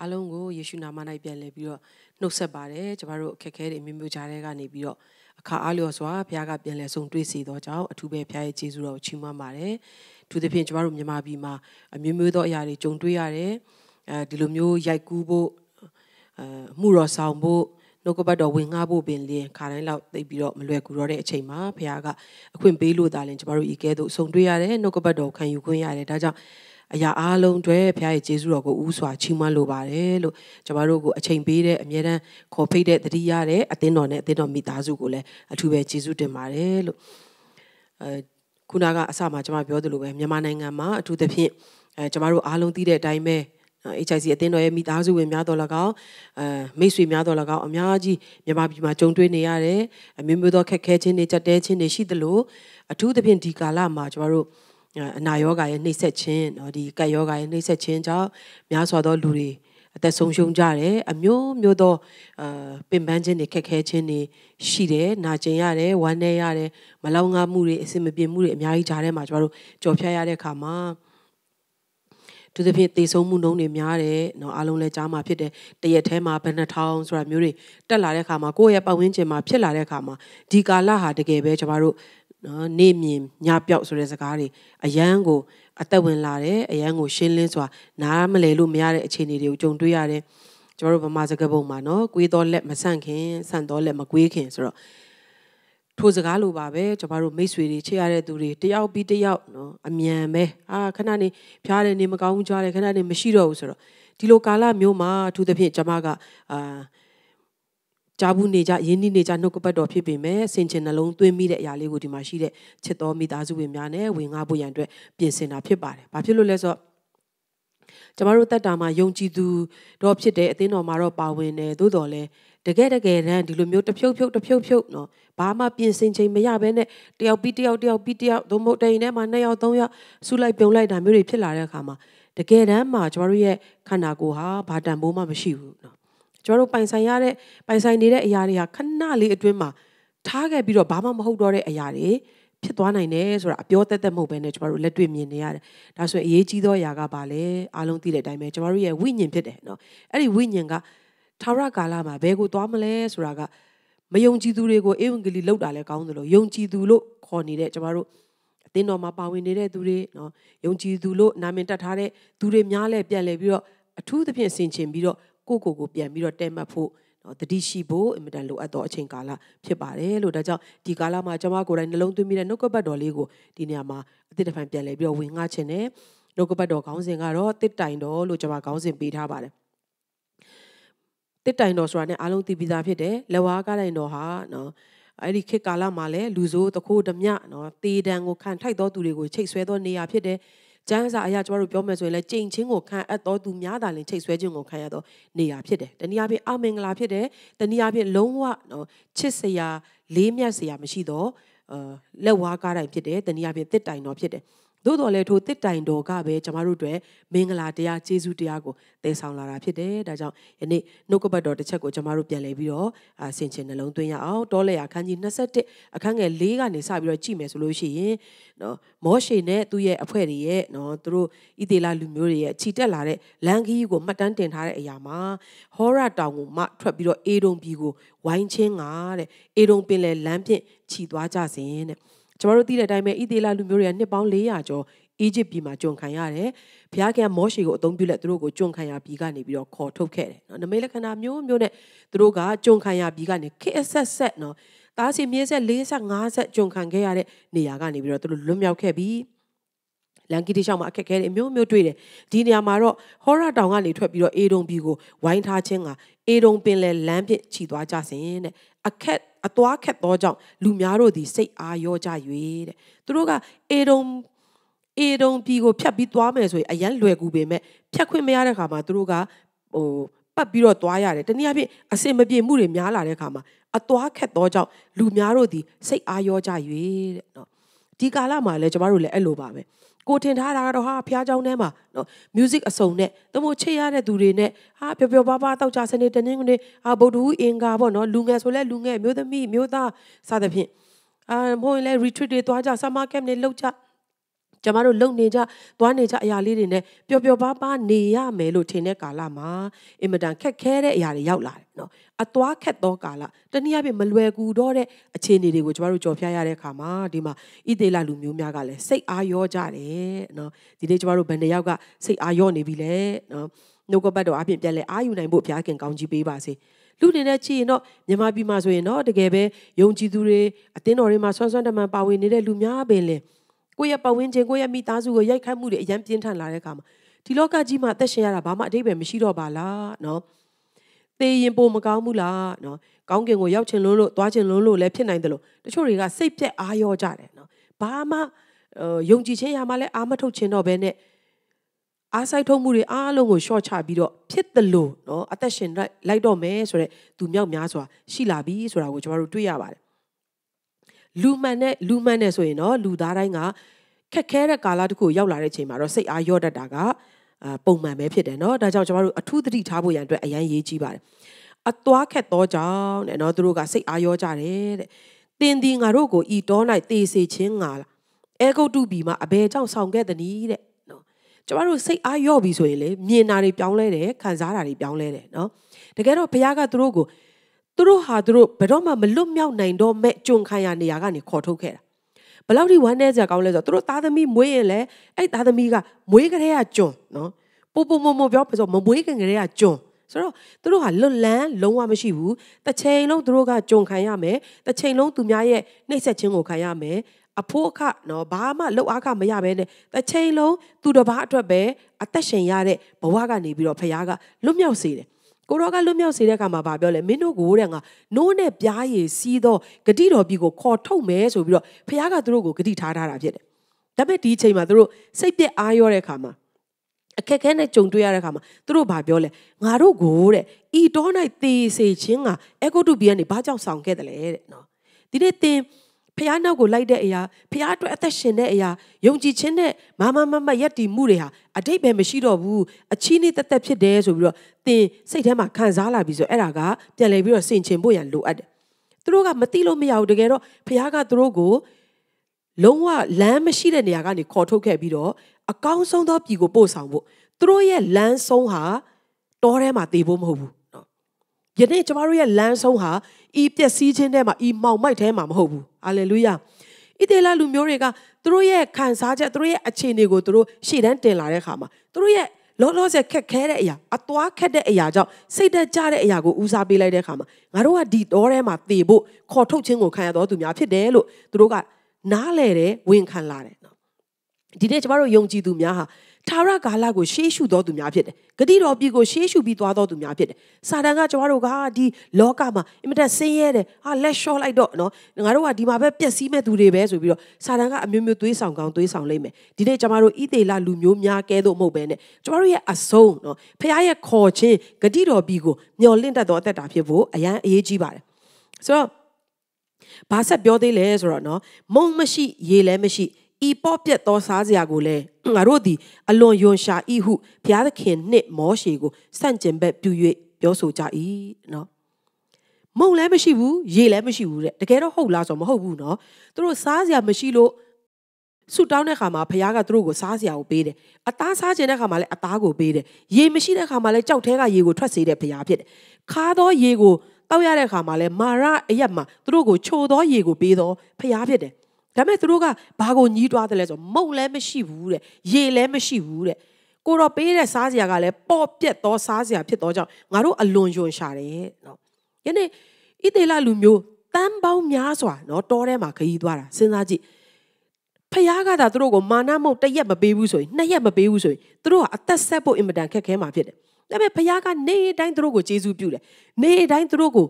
အားလုံးကိုယေရှုနာမ၌ပြန်လည်ပြီးတော့နှုတ်ဆက်ပါတယ်ကျမတို့အခက်အခဲတွေမျိုးမျိုးကြားထဲကနေပြီးတော့အခါအားလျော်စွာဘုရားကပြန်လည်ဆုံတွေ့စေသောကြောင့်အထူးပဲဘုရားရဲ့ကျေးဇူးတော်ကိုချီးမွမ်းပါတယ်သူသဖြင့်ကျမတို့မြန်မာပြည်မှာအမျိုးမျိုးသောအရာတွေကြုံတွေ့ရတယ်အဲဒီလိုမျိုးရိုက်ကူးဖို့အမှုတော်ဆောင်ဖို့နှုတ်ကပတ်တော်ဝင်ငှားဖို့ပင်လင်းခါတိုင်းလောက်သိပြီးတော့မလွယ်ကူတော့တဲ့အချိန်မှာဘုရားကအခွင့်ပေးလို့ဒါလည်းကျမတို့ဤကဲသို့ဆုံတွေ့ရတယ်နှုတ်ကပတ်တော်ခံယူခွင့်ရတယ်ဒါကြောင့်အရာအားလုံးတွေဖခင်ရဲ့ကျေးဇူးတော်ကိုဥစွာချီးမွမ်းလိုပါတယ်လို့ကျမတို့ကိုအချိန်ပေးတဲ့အမြဲတမ်းခေါ်ဖိတ်တဲ့တတိယတဲ့အသင်းတော်နဲ့အသင်းတော်မိသားစုကိုလည်းအထူးပဲကျေးဇူးတင်ပါတယ်လို့အဲခုနကအစမှာကျမပြောသလိုပဲမြန်မာနိုင်ငံမှာအထူးသဖြင့်အဲကျမတို့အားလုံးသိတဲ့အတိုင်းပဲ HIV အသင်းတော်ရဲ့မိသားစုဝင်များတော်၎င်းအဲမိတ်ဆွေများတော်၎င်းအများကြီးမြန်မာပြည်မှာကြုံတွေ့နေရတယ်အမျိုးမျိုးသောခက်ခဲခြင်းတွေကြက်တဲခြင်းတွေရှိသလိုအထူးသဖြင့်ဒီကာလမှာကျမတို့အနာယောဂါရဲ့နှိမ့်ဆက်ခြင်းเนาะဒီကတ်ယောဂါရဲ့နှိမ့်ဆက်ခြင်းကြောင့်များစွာသောလူတွေအသက်ဆုံးရှုံးကြတယ်အမျိုးမျိုးသောအာပင်ပန်းခြင်းတွေခက်ခဲခြင်းတွေရှိတယ်နာကျင်ရတယ်ဝမ်းနည်းရတယ်မလောင်ငါမှုတွေအဆင်မပြေမှုတွေအများကြီးကြားထဲမှာကျမတို့ကြော်ဖြတ်ရတဲ့အခါမှာသူသဖြင့်တည်ဆုံးမှုနှုန်းတွေများတယ်เนาะအားလုံးလည်းကြားမှာဖြစ်တယ်တရက်ထဲမှာဘယ်နှထောင်ဆိုတာမျိုးတွေတက်လာတဲ့အခါမှာကိုယ့်ရဲ့ပတ်ဝန်းကျင်မှာဖြစ်လာတဲ့အခါမှာဒီကာလဟာတကယ်ပဲကျမတို့နော်နေမြင်ညပျောက်ဆိုတဲ့စကားတွေအယံကိုအသက်ဝင်လာတယ်အယံကိုရှင်းလင်းစွာနားမလည်လို့မရတဲ့အခြေအနေတွေကိုကြုံတွေ့ရတယ်ကျမတို့ဗမာစကားပုံမှာနော်ကွေးတော်လက်မဆန့်ခင်ဆန့်တော်လက်မကွေးခင်ဆိုတော့ထိုစကားလိုပါပဲကျမတို့မိတ်ဆွေတွေချစ်ရတဲ့သူတွေတယောက်ပြီးတယောက်နော်အမြန်ပဲအာခဏနေဖျားတယ်နေမကောင်းဘူးကြားတယ်ခဏနေမရှိတော့ဘူးဆိုတော့ဒီလိုကာလမျိုးမှာအထူးသဖြင့်ကျမကအာကြားဘူးနေကြရင်းနှီးနေကြနှုတ်ကပတ်တော်ဖြစ်ပေမဲ့ဆင်ခြင်နှလုံးသွင်းမိတဲ့အရာလေးကိုဒီမှာရှိတဲ့ချစ်တော်မိသားစုဝင်များနဲ့ဝင်ငါဖို့ရန်အတွက်ပြင်ဆင်တာဖြစ်ပါတယ်။ဘာဖြစ်လို့လဲဆိုတော့ကျမတို့တက်တာမှာယုံကြည်သူတော့ဖြစ်တယ်အသင်းတော်မှာတော့ပါဝင်တယ်သို့တော်လဲတကယ်တကယ်တမ်းဒီလိုမျိုးတဖြုတ်ဖြုတ်တဖြုတ်ဖြုတ်နော်ဘာမှပြင်ဆင်ချိန်မရဘဲနဲ့တယောက်ပြီးတယောက်တယောက်ပြီးတယောက်သို့မဟုတ်တိုင်ထဲမှာနှစ်ယောက်သုံးယောက်ဆူလိုက်ပြုံလိုက်တာမျိုးတွေဖြစ်လာတဲ့အခါမှာတကယ်တမ်းမှာကျမတို့ရဲ့ခန္ဓာကိုယ်ဟာဘာတန်ဖိုးမှမရှိဘူးနော်ကျွန်တော်တို့ပိုင်ဆိုင်ရတဲ့ပိုင်ဆိုင်နေတဲ့အရာတွေဟာခဏလေးအတွင်းမှာထားခဲ့ပြီးတော့ဘာမှမဟုတ်တော့တဲ့အရာတွေဖြစ်သွားနိုင်တယ်ဆိုတာအပြောသက်သက်မဟုတ်ဘဲနဲ့ကျွန်တော်တို့လက်တွေ့မြင်နေရတယ်။ဒါဆိုရင်အရေးကြီးသောအရာကဘာလဲ။အားလုံးသိတဲ့အတိုင်းပဲကျွန်တော်တို့ရဲ့ဝိညာဉ်ဖြစ်တယ်နော်။အဲ့ဒီဝိညာဉ်ကသာရကာလမှာဘယ်ကိုသွားမလဲဆိုတာကမယုံကြည်သူတွေကိုဧဝံဂေလိလောက်တာလည်းကောင်းသလိုယုံကြည်သူလို့ခေါ်နေတဲ့ကျွန်တော်တို့အသင်းတော်မှာပါဝင်နေတဲ့သူတွေနော်ယုံကြည်သူလို့နာမည်တက်ထားတဲ့သူတွေများလဲပြန်လဲပြီးတော့အထူးသဖြင့်ဆင်ခြင်ပြီးတော့ကိုကိုကိုပြန်ပြီးတော့တဲမှတ်ဖို့နော်တတိရှိဖို့အင်မတန်လိုအပ်သောအချိန်ကာလဖြစ်ပါတယ်လို့ဒါကြောင့်ဒီကာလမှာကျွန်မကိုယ်တိုင်နှလုံးသွင်းပြီးတဲ့နှုတ်ကပတ်တော်လေးကိုဒီနေရာမှာအသစ်တစ်ဖန်ပြန်လဲပြီးတော့ဝင်ငှခြင်းနဲ့နှုတ်ကပတ်တော်ခေါင်းစဉ်ကတော့တစ်တိုင်တော်လို့ကျွန်မခေါင်းစဉ်ပေးထားပါတယ်တစ်တိုင်တော်ဆိုတာ ਨੇ အားလုံးသိပြီးသားဖြစ်တယ်လဝါကားတိုင်တော်ဟာနော်အဲ့ဒီခေတ်ကာလမှာလည်းလူဆိုးတခိုးဓမြနော်တေးတံကိုခံထိုက်သောသူတွေကိုချိတ်ဆွဲသောနေရာဖြစ်တယ်ကျမ်းစာအရာကျမတို့ပြောမယ်ဆိုရင်လည်းကြိမ်ချင်းကိုခံအပ်တော်သူများသာလင်ချိတ်ဆွဲခြင်းကိုခံရသောနေရာဖြစ်တယ်။တနည်းအားဖြင့်အမင်္ဂလာဖြစ်တယ်။တနည်းအားဖြင့်လုံးဝချစ်စရာလေးမြတ်စရာမရှိသောလက်ဝါးကားတိုင်းဖြစ်တယ်။တနည်းအားဖြင့်တစ်တိုင်တော်ဖြစ်တယ်။သို့တော်လည်းထိုတစ်တိုင်တော်ကပဲကျမတို့တွေမင်္ဂလာတရားကျေးဇူးတရားကိုသယ်ဆောင်လာတာဖြစ်တယ်။ဒါကြောင့်ယနေ့နှုတ်ကပတ်တော်တစ်ချက်ကိုကျမတို့ပြန်လည်ပြီးတော့ဆင်ခြင်နှလုံးသွင်းရအောင်။တောလေအခန်းကြီး21အခန်းငယ်၄ကနေစပြီးတော့ကြည့်မယ်ဆိုလို့ရှိရင်နော်မောရှေနဲ့သူ့ရဲ့အဖွဲ့တွေရဲ့နော်သူတို့ဣသေလလူမျိုးတွေရဲ့ခြိတက်လာတဲ့လန်ခီးကိုမှတ်တမ်းတင်ထားတဲ့အရာမှာဟောရတောင်ကိုမှထွက်ပြီးတော့အေဒုံပြည်ကိုဝိုင်းချင်းကတဲ့အေဒုံပင်လယ်လမ်းဖြင့်ခြိသွားကြစဉ်တဲ့။ကျွန်တော်တို့သိတဲ့အတိုင်းပဲဣသေလလူမျိုးတွေကနှစ်ပေါင်း400ကျော်အီဂျစ်ပြည်မှာကျွန်ခံရတယ်။ဘုရားခင်ကမောရှေကိုအသုံးပြုလက်သူတို့ကိုကျွန်ခံရပြည်ကနေပြီးတော့ခေါ်ထုတ်ခဲ့တယ်။နော်နမိတ်လက္ခဏာမျိုးမျိုးနဲ့သူတို့ကကျွန်ခံရပြည်ကနေခေအဆက်ဆက်နော်တားစီမြေဆက်40 50ကျွန်ခံခဲ့ရတဲ့နေရာကနေပြီးတော့သူတို့လွတ်မြောက်ခဲ့ပြီ။လန်ကီတိရှောက်မှာအခက်ခဲတွေအမျိုးမျိုးတွေ့တယ်ဒီနေရာမှာတော့ဟောရတောင်ကနေထွက်ပြီးတော့အေဒုံပြည်ကိုဝိုင်းထားခြင်းကအေဒုံပင်လယ်လမ်းဖြင့်ခြီသွားကြစဉ်တဲ့အခက်အသွားခက်သောကြောင့်လူများတို့သည်စိတ်အားရောကြ၍တဲ့သူတို့ကအေဒုံအေဒုံပြည်ကိုဖြတ်ပြီးသွားမယ်ဆိုရင်အရန်လွယ်ကူပေမဲ့ဖြတ်ခွင့်မရတဲ့ခါမှာသူတို့ကဟိုပတ်ပြီးတော့သွားရတယ်တနည်းအားဖြင့်အစင်မပြေမှုတွေများလာတဲ့ခါမှာအသွားခက်သောကြောင့်လူများတို့သည်စိတ်အားရောကြ၍တဲ့နော်ဒီကာလမှာလည်းကျမတို့လည်းအဲ့လိုပါပဲကိုထင်ထားတာကတော့ဟာဖျားเจ้าထဲမှာနော် music အစုံနဲ့တမို့ချိတ်ရတဲ့သူတွေနဲ့ဟာပျော်ပျော်ပါးပါးတောက်ကြစနေတနင်္ဂနွေဟာဗုဒ္ဓဟူးအင်္ဂါပေါ့နော်လူငယ်ဆိုလဲလူငယ်မျိုးသမီးမျိုးသားစသဖြင့်အာမဟုတ်ရင်လဲ retreat တွေသွားကြ summer camp တွေလုပ်ကြကျမတို့လုံနေကြသွားနေကြအရာလေးတွေနဲ့ပျော်ပျော်ပါးပါးနေရမယ်လို့ထင်တဲ့ကာလမှာအင်မတန်ခက်ခဲတဲ့အရာတွေရောက်လာတယ်နော်အသွားခက်သောကာလတနည်းအားဖြင့်မလွယ်ကူတော့တဲ့အခြေအနေတွေကိုကျမတို့ကြော်ဖြားရတဲ့အခါမှာဒီမှာဣသေလလူမျိုးများကလည်းစိတ်အားရောကြတယ်နော်ဒီနေ့ကျမတို့ဘယ်နှစ်ယောက်ကစိတ်အားရောနေပြီလဲနော်နှုတ်ကပတ်တော်အပြင်ပြန်လဲအာယူနိုင်ဖို့ဘုရားခင်ကောင်းကြီးပေးပါစေလူနေနဲ့ကြည့်ရင်တော့မြန်မာပြည်မှာဆိုရင်တော့တကယ်ပဲယုံကြည်သူတွေအသင်းတော်တွေမှာဆွမ်းဆွမ်းတမန်ပါဝင်နေတဲ့လူများပင်လည်းကိုယ့်ရဲ့ပတ်ဝန်းကျင်ကိုယ့်ရဲ့မိသားစုကိုရိုက်ခတ်မှုတွေအရင်ပြင်းထန်လာတဲ့အခါမှာဒီလောကကြီးမှာအသက်ရှင်ရတာဘာမှအတိတ်ပဲမရှိတော့ပါလားနော်သေရင်ပိုမကောင်းဘူးလားနော်ကောင်းကင်ကိုရောက်ချင်လို့လို့သွားချင်လို့လို့လည်းဖြစ်နိုင်တယ်လို့တချို့တွေကစိတ်ပြက်အာရောကြတယ်နော်ဘာမှယုံကြည်ခြင်းရမှလည်းအာမထုတ်ခြင်းတော့ပဲနဲ့အားစိုက်ထုတ်မှုတွေအားလုံးကိုရှော့ချပြီးတော့ဖြစ်တယ်လို့နော်အသက်ရှင်လိုက်တော့မယ်ဆိုတော့သူမြောက်များစွာရှိလာပြီဆိုတာကိုကျွန်တော်တို့တွေ့ရပါတယ်လူမှန်နဲ့လူမှန်နဲ့ဆိုရင်တော့လူသားတိုင်းကခက်ခဲတဲ့ကာလတစ်ခုရောက်လာတဲ့ချိန်မှာတော့စိတ်အားရော့တတ်တာကပုံမှန်ပဲဖြစ်တယ်เนาะဒါကြောင့်ကျွန်တော်တို့အထူးသတိထားဖို့ရန်အတွက်အရန်ရေးကြီးပါတယ်အသွားခက်တော့ကြောင့်တဲ့เนาะသူတို့ကစိတ်အားရော့ကြတယ်တဲ့တင်းဒီငါတို့ကိုဤတော်၌တေစေခြင်းငါလားအဲကုတ်တုပြီမှာအဘယ်ကြောင့်ဆောင်ခဲ့သနည်းတဲ့နော်ကျမတို့စိတ်အားရော့ပြီဆိုရင်လေမြင်တာတွေပြောင်းလဲတယ်ခံစားတာတွေပြောင်းလဲတယ်နော်တကယ်တော့ဘုရားကသူတို့ကိုသူတို့ဟာသူတို့ဘယ်တော့မှမလွတ်မြောက်နိုင်တော့မဲ့ကြုံခံရနေရကနေခေါ်ထုတ်ခဲ့တာဘလောက်ထိဝမ်းနည်းစရာကောင်းလဲဆိုတော့သူတို့သားသမီးမွေးရင်လဲအဲ့သားသမီးကမွေးကလေးကကျွန်းနော်ပို့ပို့မမပြောဆိုမမွေးခင်ကလေးကကျွန်းဆိုတော့သူတို့ဟာလွတ်လန်းလုံးဝမရှိဘူးတစ်ချိန်လုံးသူတို့ကကြုံခံရမယ်တစ်ချိန်လုံးသူများရဲ့နှိပ်စက်ခြင်းကိုခံရမယ်အဖို့အခနော်ဘာမှလှုပ်အားခမရဘဲနဲ့တစ်ချိန်လုံးသူတစ်ပါးအတွက်ပဲအသက်ရှင်ရတဲ့ဘဝကနေပြီးတော့ဖခင်ကလွတ်မြောက်စေတယ်ကိုရောကလွတ်မြောက်စေတဲ့အခါမှာဗာပြောလဲမင်းတို့ကိုတဲ့ငါနိုးနဲ့ပြားရည်စီးသောဂတိတော်ပြည်ကိုခေါ်ထုတ်မယ်ဆိုပြီးတော့ဖခင်ကသူတို့ကိုဂတိထားထားတာဖြစ်တယ်ဒါပေမဲ့ဒီအချိန်မှာသူတို့စိတ်ပြက်အားရောတဲ့အခါမှာအခက်ခဲနဲ့ကြုံတွေ့ရတဲ့အခါမှာသူတို့ဘာပြောလဲငါတို့ကိုတဲ့ဤတော်၌သေစေခြင်းကအကုတုပြည်ကနေဘာကြောင့်ဆောင်ခဲ့တယ်လဲတဲ့နော်ဒီနေ့သင်ဖះနောက်ကိုလိုက်တဲ့အရာဖះအတွက်အသက်ရှင်တဲ့အရာယုံကြည်ခြင်းနဲ့မမမမယက်တီမှုတွေဟာအတိတ်ပဲမရှိတော့ဘူးအချီးနှီးတက်တက်ဖြစ်တယ်ဆိုပြီးတော့သင်စိတ်ထဲမှာခံစားလာပြီဆိုအဲ့ဒါကပြန်လဲပြီးတော့ဆင်ခြင်ဖို့ရန်လိုအပ်တယ်သူတို့ကမသိလို့မရဘူးတကယ်တော့ဖះကသူတို့ကိုလုံးဝလမ်းမရှိတဲ့နေရာကနေခေါ်ထုတ်ခဲ့ပြီးတော့အကောင်းဆုံးသောပြည်ကိုပို့ဆောင်ဖို့သူတို့ရဲ့လမ်းဆုံးဟာတောထဲမှာတည်ဖို့မဟုတ်ဘူးယနေ့ကျမတို့ရဲ့လမ်းဆုံးဟာဤပျက်စီးခြင်းထဲမှာဤမှောင်မိုက်ထဲမှာမဟုတ်ဘူးဟာလေလုယာဣသေလလူမျိုးတွေကသူတို့ရဲ့ခံစားချက်သူတို့ရဲ့အခြေအနေကိုသူတို့ရှေ့တန်းတင်လာတဲ့အခါမှာသူတို့ရဲ့လောလောဆယ်ခက်ခဲတဲ့အရာအသွားခက်တဲ့အရာကြောင့်စိတ်တက်ကြတဲ့အရာကိုဦးစားပေးလိုက်တဲ့အခါမှာငါတို့ကဒီတော့ထဲမှာတေဖို့ခေါ်ထုတ်ခြင်းကိုခံရတော်သူများဖြစ်တယ်လို့သူတို့ကနားလဲတယ်ဝန်ခံလာတယ်နော်ဒီနေ့ကျမတို့ယုံကြည်သူများဟာထာဝရကာလကိုရှေးရှုတော်သူများဖြစ်တယ်ဂတိတော်ပြည်ကိုရှေးရှုပြီးသွားတော်သူများဖြစ်တယ်စာတန်ကကျွန်တော်တို့ကဒီလောကမှာအင်မတန်ဆင်းရဲတယ်ဟာလက်လျှော့လိုက်တော့နော်ငါတို့ကဒီမှာပဲပျက်စီးမဲ့သူတွေပဲဆိုပြီးတော့စာတန်ကအမျိုးမျိုးသွေးဆောင်ကောင်းသွေးဆောင်လိမ့်မယ်ဒီနေ့ကျွန်တော်တို့ဤသေးလာလူမျိုးများကဲသို့မဟုတ်ပဲနဲ့ကျွန်တော်တို့ရဲ့အဆုံးနော်ဖခင်ရဲ့ခေါ်ခြင်းဂတိတော်ပြည်ကို မျှော်လင့်တတ်သောအသက်တာဖြစ်ဖို့အရန်အရေးကြီးပါတယ်ဆိုတော့ဘာဆက်ပြောသေးလဲဆိုတော့နော်မုံမရှိ ရေလည်းမရှိဤပေါ့ပြက်သောစားစရာကိုလည်းငါတို့သည်အလွန်ယွန်ရှာဤဟုဘုရားသခင်နှင့်မောရှေကိုစန့်ကျင်ဘက်ပြု၍ပြောဆိုကြ၏နော်မုံလည်းမရှိဘူးရေလည်းမရှိဘူးတဲ့တကယ်တော့ဟုတ်လားဆိုတော့မဟုတ်ဘူးနော်သူတို့စားစရာမရှိလို့ဆုတောင်းတဲ့ခါမှာဘုရားကသူတို့ကိုစားစရာကိုပေးတယ်အသားစားခြင်းတဲ့ခါမှာလည်းအသားကိုပေးတယ်ရေမရှိတဲ့ခါမှာလည်းကြောက်သေးကရေကိုထွက်စေတဲ့ဘုရားဖြစ်တယ်ခါသောရေကိုတောက်ရတဲ့ခါမှာလည်းမာရအရက်မှာသူတို့ကိုချိုသောရေကိုပေးသောဘုရားဖြစ်တယ်ဒါပေမဲ့သူတို့ကဘာကိုညှီးတွားတယ်လဲဆိုမုတ်လည်းမရှိဘူးတဲ့ရေလည်းမရှိဘူးတဲ့ကိုတော့ပေးတဲ့စားစရာကလည်းပေါ့ပြက်သောစားစရာဖြစ်သောကြောင့်ငါတို့အလွန်ယွန်ရှာတယ်နော်ယနေ့ဣသေလလူမျိုးတန်ပေါင်းများစွာနော်တောထဲမှာခရီးသွားတာစဉ်းစားကြည့်ဖယားကသာသူတို့ကိုမာနမုတ်တစ်ရက်မပေးဘူးဆိုရင်နှစ်ရက်မပေးဘူးဆိုရင်သူတို့ကအသက်ဆက်ဖို့အင်မတန်ခက်ခဲမှာဖြစ်တယ်ဒါပေမဲ့ဖယားကနေ့တိုင်းသူတို့ကိုကျေးဇူးပြုတယ်နေ့တိုင်းသူတို့ကို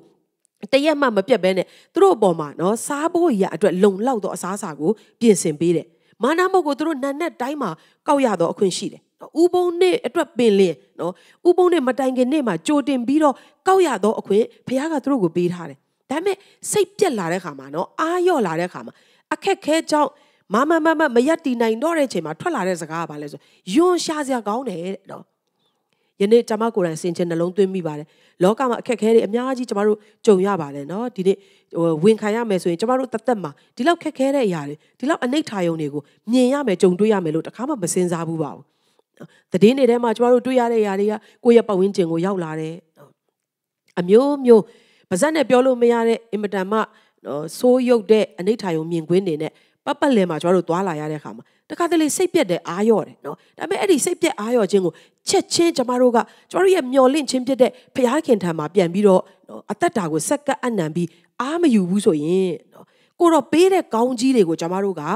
တရက်မှမပြတ်ပဲနဲ့သူတို့အပေါ်မှာနော်စားဖို့ရအတွက်လုံလောက်သောအစားအစာကိုပြင်ဆင်ပေးတယ်။မာနမုတ်ကိုသူတို့နာနဲ့တိုင်းမှာကောက်ရသောအခွင့်ရှိတယ်။ဥပုံနဲ့အတွက်ပင်လင်းနော်ဥပုံနဲ့မတိုင်ခင်နေ့မှာကြိုတင်ပြီးတော့ကောက်ရသောအခွင့်ဘုရားကသူတို့ကိုပေးထားတယ်။ဒါပေမဲ့စိတ်ပြက်လာတဲ့ခါမှာနော်အာရော့လာတဲ့ခါမှာအခက်ခဲကြောင့်မမမမမရက်တီနိုင်တော့တဲ့အချိန်မှာထွက်လာတဲ့စကားကဘာလဲဆိုယွန်ရှာစရာကောင်းတယ်တဲ့နော်။ယနေ့ကျွန်မကိုယ်တိုင်စင်ချင်နှလုံးသွင်းမိပါတယ်။လောကမှာအခက်အခဲတွေအများကြီးကျမတို့ကြုံရပါတယ်เนาะဒီနေ့ဟိုဝင်ခံရမယ်ဆိုရင်ကျမတို့တသက်မှာဒီလောက်ခက်ခဲတဲ့အရာတွေဒီလောက်အနိဋ္ဌာယုံတွေကိုမြင်ရမယ်ကြုံတွေ့ရမယ်လို့တခါမှမစင်စားဘူးပါဘူးသတင်းတွေထဲမှာကျမတို့တွေ့ရတဲ့အရာတွေကကိုယ့်ရဲ့ပတ်ဝန်းကျင်ကိုရောက်လာတယ်အမျိုးမျိုးပါဇက်နဲ့ပြောလို့မရတဲ့အင်မတန်မှဆိုးရုပ်တဲ့အနိဋ္ဌာယုံမြင်ကွင်းတွေနဲ့ပတ်ပတ်လည်မှာကျမတို့သွားလာရတဲ့အခါမှာတခါတလေစိတ်ပြက်တဲ့အာရော့တယ်နော်ဒါပေမဲ့အဲ့ဒီစိတ်ပြက်အာရော့ခြင်းကိုချက်ချင်းကျမတို့ကကျမတို့ရဲ့မျော်လင့်ခြင်းဖြစ်တဲ့ဖခင်ထံမှာပြန်ပြီးတော့အသက်တာကိုဆက်ကပ်အနံပြီးအားမယူဘူးဆိုရင်နော်ကိုတော့ပေးတဲ့ကောင်းကြီးတွေကိုကျမတို့ကအာ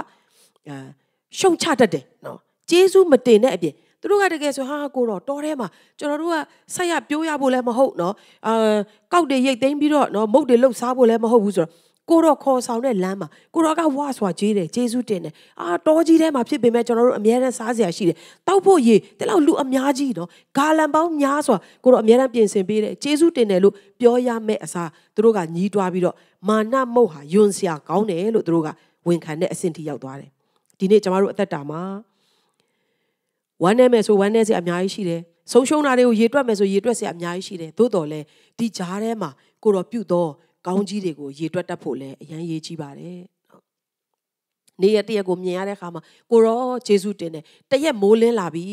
ရှုံချတတ်တယ်နော်ကျေးဇူးမတင်တဲ့အပြင်သူတို့ကတကယ်ဆိုဟာကိုတော့တော်ထဲမှာကျွန်တော်တို့ကဆက်ရပြိုးရဖို့လည်းမဟုတ်နော်အာကောက်တွေရိတ်သိမ်းပြီးတော့နော်မုတ်တွေလှုပ်ရှားဖို့လည်းမဟုတ်ဘူးဆိုတော့ကိုတော့ခေါ်ဆောင်တဲ့လမ်းမှာကိုတော့ကဝါစွာကြေးတယ်ဂျေစုတင်တယ်အာတောကြီးထဲမှာဖြစ်ပေမဲ့ကျွန်တော်တို့အများရန်စားစရာရှိတယ်တောက်ဖို့ရေဒီလောက်လူအများကြီးနော်ဂါလန်ပေါင်းများစွာကိုတော့အများရန်ပြင်ဆင်ပေးတယ်ဂျေစုတင်တယ်လို့ပြောရမယ့်အစားသူတို့ကညီးတွားပြီးတော့မာနမုတ်ဟာယွန်စရာကောင်းတယ်လို့သူတို့ကဝန်ခံတဲ့အဆင့်ထိရောက်သွားတယ်ဒီနေ့ကျွန်တော်တို့အသက်တာမှာဝမ်းနေမယ်ဆိုဝမ်းနေစရာအများကြီးရှိတယ်ဆုံးရှုံးတာတွေကိုရေတွက်မယ်ဆိုရေတွက်စရာအများကြီးရှိတယ်သို့တော်လဲဒီကြားထဲမှာကိုတော့ပြုတ်တော့ကောင်းကြီးတွေကိုရေတွက်တတ်ဖို့လည်းအရန်ရေးကြီးပါတယ်နေရတရက်ကိုမြင်ရတဲ့အခါမှာကိုရောယေရှုတင်တယ်တရက်မိုးလင်းလာပြီ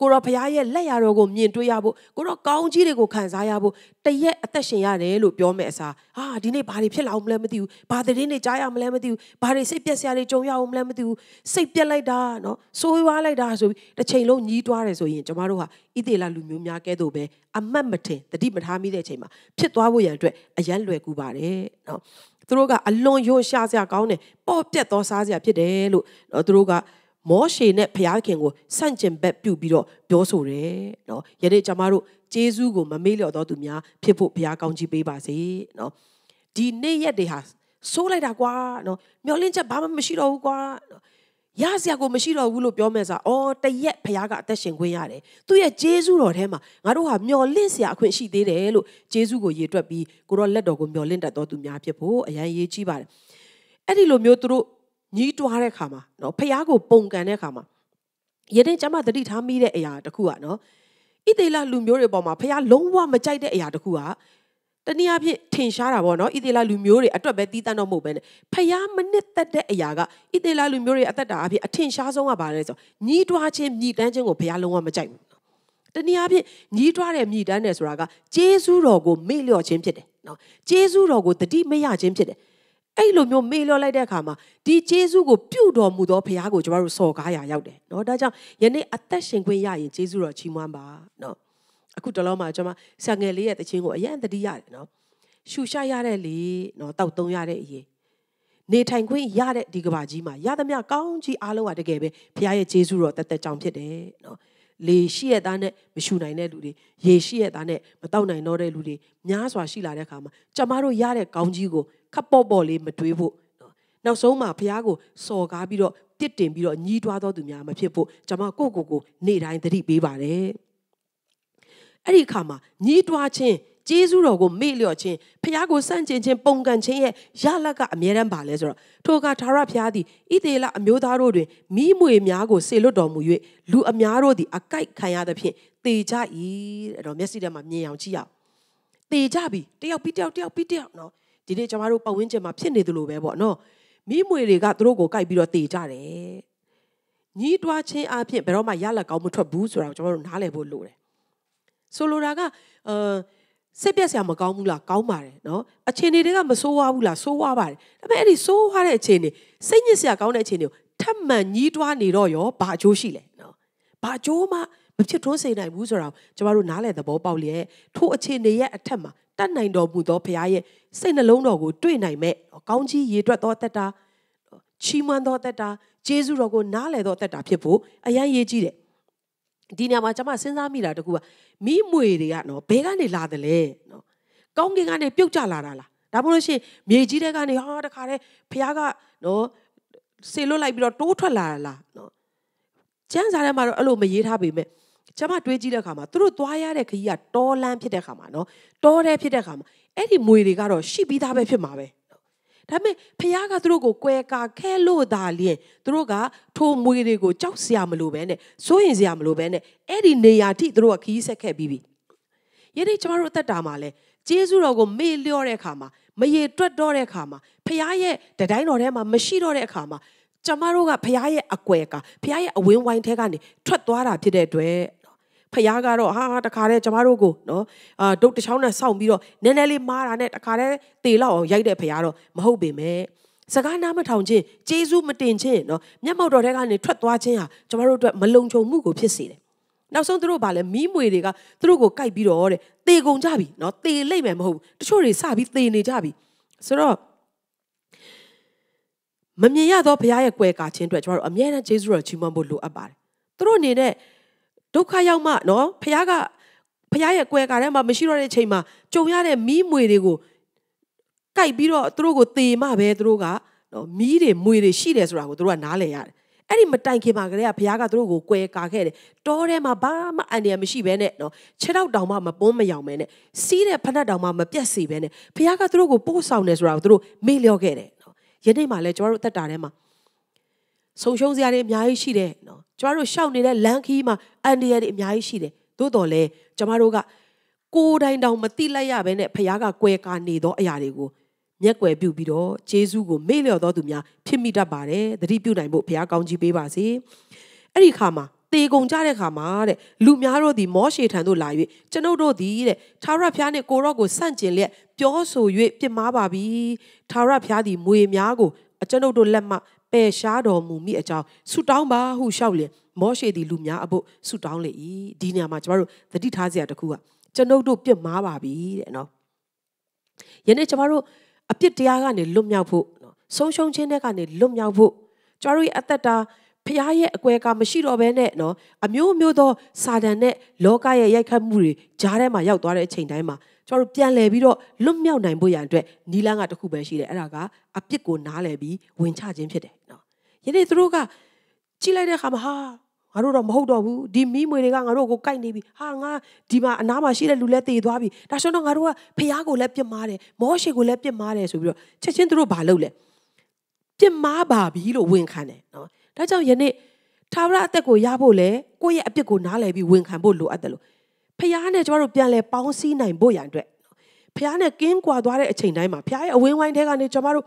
ကိုရောဖရားရဲ့လက်ရတော်ကိုမြင်တွေ့ရဖို့ကိုရောကောင်းကြီးတွေကိုခံစားရဖို့တရက်အသက်ရှင်ရတယ်လို့ပြောမယ်အစားဟာဒီနေ့ဘာတွေဖြစ်လာအောင်မလဲမသိဘူးဘာသတင်းတွေကြားရမလဲမသိဘူးဘာတွေစိတ်ပျက်စရာတွေကြုံရအောင်မလဲမသိဘူးစိတ်ပျက်လိုက်တာနော်ဆိုးရွားလိုက်တာဆိုပြီးတစ်ချိန်လုံးညှီးတွားတယ်ဆိုရင်ကျမတို့ဟာဣသေလလူမျိုးများကဲသို့ပဲအမတ်မထင်တတိမထားမိတဲ့အချိန်မှာဖြစ်သွားဖို့ရန်အတွက်အယံလွယ်ကူပါတယ်နော်သူတို့ကအလွန်ယုံရှာစရာကောင်းတယ်ပေါ့ပြက်သောစားစရာဖြစ်တယ်လို့သူတို့ကမောရှေနဲ့ဘုရားခင်ကိုဆန့်ကျင်ဘက်ပြုပြီးတော့ပြောဆိုတယ်နော်ယနေ့ကျွန်မတို့ဂျေဇုကိုမမေ့လျော့တော်သူများဖြစ်ဖို့ဘုရားကောင်းချီးပေးပါစေနော်ဒီနေ့ရက်တွေဟာဆိုးလိုက်တာကွာနော်မျောလင့်ချက်ဘာမှမရှိတော့ဘူးကွာနော်ရစရာကိုမရှိတော့ဘူးလို့ပြောမယ်ဆိုအော်တရက်ဖခင်ကအသက်ရှင်ခွင့်ရတယ်သူ့ရဲ့ဂျေဇုတော်ထဲမှာငါတို့ဟာမျော်လင့်စရာအခွင့်ရှိသေးတယ်လို့ဂျေဇုကိုရေတွက်ပြီးကိုတော့လက်တော်ကိုမျော်လင့်တတ်တော်သူများဖြစ်ဖို့အရန်ရေးကြီးပါတယ်အဲ့ဒီလိုမျိုးသူတို့ညီးတွားတဲ့ခါမှာနော်ဖခင်ကိုပုံကန်တဲ့ခါမှာယနေ့ကျမတတိထားမိတဲ့အရာတစ်ခုอ่ะနော်ဣသေလလူမျိုးတွေပေါ်မှာဖခင်လုံးဝမကြိုက်တဲ့အရာတစ်ခုอ่ะတနည်းအားဖြင့်ထင်ရှားတာပေါ့နော်ဣသေလလူမျိုးတွေအတွက်ပဲတီးတတ်တော့မဟုတ်ပဲねဖယားမနစ်သက်တဲ့အရာကဣသေလလူမျိုးတွေအသက်တာအဖြစ်အထင်ရှားဆုံးကဘာလဲဆိုညီးတွားခြင်းညီတန်းခြင်းကိုဖယားလုံးဝမကြိုက်ဘူးတနည်းအားဖြင့်ညီးတွားတယ်ညီတန်းတယ်ဆိုတာကဂျေဇုတော်ကိုမေ့လျော့ခြင်းဖြစ်တယ်နော်ဂျေဇုတော်ကိုတတိမရခြင်းဖြစ်တယ်အဲ့လိုမျိုးမေ့လျော့လိုက်တဲ့အခါမှာဒီဂျေဇုကိုပြုတ်တော်မူသောဘုရားကိုကျမတို့စော်ကားရာရောက်တယ်เนาะဒါကြောင့်ယနေ့အသက်ရှင်ခွင့်ရရင်ဂျေဇုတော်ချီးမွမ်းပါเนาะအခုတလုံးမှာကျွန်မဆံငယ်လေးရဲ့တခြင်းကိုအရင်တတိရတယ်နော်ရှူရှရတဲ့လေနော်တောက်သုံးရတဲ့အရေးနေထိုင်ခွင့်ရတဲ့ဒီကဘာကြီးမှာရသမျှကောင်းကြီးအားလုံးကတကယ်ပဲဘုရားရဲ့ကျေးဇူးတော်တသက်ကြောင့်ဖြစ်တယ်နော်လေရှိရသားနဲ့မရှူနိုင်တဲ့လူတွေရေရှိရသားနဲ့မတောက်နိုင်တော့တဲ့လူတွေများစွာရှိလာတဲ့အခါမှာကျမတို့ရတဲ့ကောင်းကြီးကိုခပ်ပေါ့ပေါ့လေးမတွေးဖို့နော်နောက်ဆုံးမှာဘုရားကိုစော်ကားပြီးတော့ပြစ်တင်ပြီးတော့ညှီးတွားတော်သူများမဖြစ်ဖို့ကျမကိုကိုကိုနေ့တိုင်းသတိပေးပါတယ်အဲ့ဒီအခါမှာညီးတွားခြင်းကျေးဇူးတော်ကိုမေ့လျော့ခြင်းဖျားကိုစန့်ကျင်ခြင်းပုံကန်ခြင်းရဲ့ရလတ်ကအမြဲတမ်းပါလဲဆိုတော့ထိုကထာဝရဘုရားသည်ဣသေလအမျိုးသားတို့တွင်မိမွေများကိုဆေလွတ်တော်မူ၍လူအများတို့သည်အကိုက်ခံရသဖြင့်တေကြ၏တဲ့တော့မျက်စိထဲမှာမြင်အောင်ကြည့်ရအောင်တေကြပြီတယောက်ပြီးတယောက်တယောက်ပြီးတယောက်နော်ဒီနေ့ကျွန်တော်တို့ပတ်ဝန်းကျင်မှာဖြစ်နေသလိုပဲပေါ့နော်မိမွေတွေကသူတို့ကိုကိုက်ပြီးတော့တေကြတယ်ညီးတွားခြင်းအပြင်ဘယ်တော့မှရလတ်ကောင်းမထွက်ဘူးဆိုတော့ကျွန်တော်တို့နားလည်ဖို့လိုတယ်ဆိုလိုတာကအာစစ်ပြက်ဆရာမကောင်းဘူးလားကောင်းပါတယ်နော်အခြေအနေတွေကမဆိုးဝါးဘူးလားဆိုးဝါးပါတယ်ဒါပေမဲ့အဲ့ဒီဆိုးဝါးတဲ့အခြေအနေစိတ်ညစ်ဆရာကောင်းတဲ့အခြေအနေကိုထပ်မံညှိတွားနေတော့ရောဘာအကျိုးရှိလဲနော်ဘာအကျိုးမှမဖြစ်ထွန်းစေနိုင်ဘူးဆိုတော့ကျမတို့နားလည်သဘောပေါက်လျက်ထိုအခြေအနေရဲ့အထက်မှာတတ်နိုင်တော်မူသောဘုရားရဲ့စိတ်နှလုံးတော်ကိုတွေ့နိုင်မဲ့ကောင်းကြီးရေတွက်သောတက်တာချီးမွမ်းသောတက်တာကျေးဇူးတော်ကိုနားလည်သောတက်တာဖြစ်ဖို့အရန်ရေးကြည့်တယ်ဒီနေရာမှာကျွန်မစဉ်းစားမိတာတကူကမိမွေတွေကနော်ဘဲကနေလာတယ်လေနော်ကောင်းကင်ကနေပြုတ်ကျလာတာလားဒါမှမဟုတ်ရှင်မြေကြီးတဲ့ကနေဟာတခါတည်းဖះကနော်ဆေလွတ်လိုက်ပြီးတော့တိုးထွက်လာတာလားနော်ကျန်းစာထဲမှာတော့အဲ့လိုမရေးထားပေမဲ့ကျွန်မတွေးကြည့်တဲ့အခါမှာသူတို့သွားရတဲ့ခကြီးကတောလန်းဖြစ်တဲ့အခါမှာနော်တောထဲဖြစ်တဲ့အခါမှာအဲ့ဒီမွေတွေကတော့ရှိပြီးသားပဲဖြစ်မှာပဲဒါပေမဲ့ဖခင်ကသူတို့ကိုကွဲကာခဲလို့သာလျင်သူတို့ကထိုမွေတွေကိုကြောက်စရာမလိုပဲနဲ့စိုးရင်စရာမလိုပဲနဲ့အဲ့ဒီနေရာထိသူတို့ကခီးဆက်ခဲ့ပြီးပြီယနေ့ကျမတို့အသက်တာမှာလဲကျေးဇူးတော်ကိုမေ့လျော့တဲ့အခါမှာမရေတွက်တော့တဲ့အခါမှာဖခင်ရဲ့တတိုင်းတော်ထဲမှာမရှိတော့တဲ့အခါမှာကျမတို့ကဖခင်ရဲ့အကွယ်ကဖခင်ရဲ့အဝင်းဝိုင်းထဲကနေထွက်သွားတာဖြစ်တဲ့အတွက်ဖခင်ကတော့ဟာတခါတည်းကျမတို့ကိုနော်အာဒုတ်တစ်ချောင်းနဲ့စောင့်ပြီးတော့နည်းနည်းလေးမားတာနဲ့တခါတည်းတေလောက်အောင်ရိုက်တဲ့ဖခင်တော့မဟုတ်ပေမဲ့စကားနားမထောင်ခြင်းကျေးဇူးမတင်ခြင်းနော်မျက်မှောက်တော်ထဲကနေထွက်သွားခြင်းဟာကျမတို့အတွက်မလုံခြုံမှုကိုဖြစ်စေတယ်နောက်ဆုံးသူတို့ကလည်းမီးမွေတွေကသူတို့ကိုကြိုက်ပြီးတော့တဲ့တေကုန်ကြပြီနော်တေလိမ့်မယ်မဟုတ်ဘူးတချို့တွေစပြီးတေနေကြပြီဆိုတော့မမြင်ရသောဘုရားရဲ့ကွယ်ကာခြင်းအတွက်ကျမတို့အမြဲတမ်းကျေးဇူးတော်ချီးမွမ်းဖို့လိုအပ်ပါတယ်သူတို့အနေနဲ့ဒုက္ခရောက်မှနော်ဖခင်ကဖခင်ရဲ့ကွယ်ကာထဲမှာမရှိတော့တဲ့ချိန်မှာကြုံရတဲ့မီးမွေတွေကိုကိုက်ပြီးတော့သူတို့ကိုတေမှပဲသူတို့ကနော်မီးတွေမွေတွေရှိတယ်ဆိုတာကိုသူတို့ကနားလည်ရတယ်အဲ့ဒီမတိုင်ခင်မှာကလေးကဘုရားကသူတို့ကိုကွဲကာခဲ့တယ်တောထဲမှာဘာမှအန္တရာယ်မရှိဘဲနဲ့နော်ခြေထောက်တောင်မှမပွန်းမယောင်ပဲနဲ့စီးတဲ့ဖက်နှက်တောင်မှမပြတ်စေပဲနဲ့ဘုရားကသူတို့ကိုပို့ဆောင်တယ်ဆိုတာကိုသူတို့မေ့လျော့ခဲ့တယ်နော်ယနေ့မှလည်းကျွန်တော်တို့အသက်တာထဲမှာဆုံရှုံစရာတွေအများကြီးရှိတယ်နော်ကျမတို့ရှောက်နေတဲ့လမ်းခီးမှာအန္တရာယ်တွေအများကြီးရှိတယ်သို့တော်လည်းကျမတို့ကကိုယ်တိုင်တောင်မသိလိုက်ရဘဲနဲ့ဖခင်ကကွယ်ကာနေသောအရာတွေကိုမျက်ွယ်ပြုပြီးတော့ဂျေဇုကိုမေ့လျော်တော်သူများဖြစ်မိတတ်ပါတယ်သတိပြုနိုင်ဖို့ဖခင်ကောင်းကြီးပေးပါစေအဲ့ဒီခါမှာတေကုန်ကြတဲ့ခါမှာတဲ့လူများတို့သည်မောရှေထံသို့လာ၍ကျွန်ုပ်တို့သည်တဲ့သာရဖျားနှင့်ကိုရော့ကိုဆန့်ကျင်လျက်ပြောဆို၍ပြစ်မှားပါပြီသာရဖျားသည်မွေများကိုကျွန်ုပ်တို့လက်မှယ်ရှားတော်မူမိအကြောင်းဆုတောင်းပါဟုလျှောက်လျင်မောရှေသည်လူများအဖို့ဆုတောင်းလေ၏ဒီနေရာမှာကျမတို့သတိထားစရာတစ်ခုကကျွန်ုပ်တို့ပြစ်မှားပါပြီတဲ့နော်ယနေ့ကျမတို့အပြစ်တရားကနေလွတ်မြောက်ဖို့နော်ဆုံးရှုံးခြင်းတဲ့ကနေလွတ်မြောက်ဖို့ကျမတို့ရဲ့အသက်တာဖရားရဲ့အကွဲကမရှိတော့ဘဲနဲ့နော်အမျိုးမျိုးသောစာတန်နဲ့လောကရဲ့ရိုက်ခတ်မှုတွေကြားထဲမှာရောက်သွားတဲ့အချိန်တိုင်းမှာကျွန်တော်ပြန်လဲပြီးတော့လွတ်မြောက်နိုင်ဖို့ရန်အတွက်နီလန်းကတခုပဲရှိတယ်အဲ့ဒါကအပြစ်ကိုနားလည်ပြီးဝင်ချခြင်းဖြစ်တယ်ယနေ့သူတို့ကကြည့်လိုက်တဲ့အခါမှာဟာငါတို့တော့မဟုတ်တော့ဘူးဒီမိမွေတွေကငါတို့ကိုကိုက်နေပြီဟာငါဒီမှာအနားမှာရှိတဲ့လူလဲတည်သွားပြီဒါဆိုတော့ငါတို့ကဖះကိုလည်းပြစ်မာတယ်မောရှေကိုလည်းပြစ်မာတယ်ဆိုပြီးတော့ချက်ချင်းသူတို့ဘာလုပ်လဲပြစ်မာပါပြီလို့ဝန်ခံတယ်နော်ဒါကြောင့်ယနေ့သာဝရအသက်ကိုရဖို့လဲကိုယ့်ရဲ့အပြစ်ကိုနားလည်ပြီးဝန်ခံဖို့လိုအပ်တယ်လို့ဖះနဲ့ကျမတို့ပြန်လဲပေါင်းစည်းနိုင်ဖို့ရန်အတွက်ဖះနဲ့ကင်းကွာသွားတဲ့အချိန်တိုင်းမှာဖះရဲ့အဝင်းဝိုင်းထဲကနေကျမတို့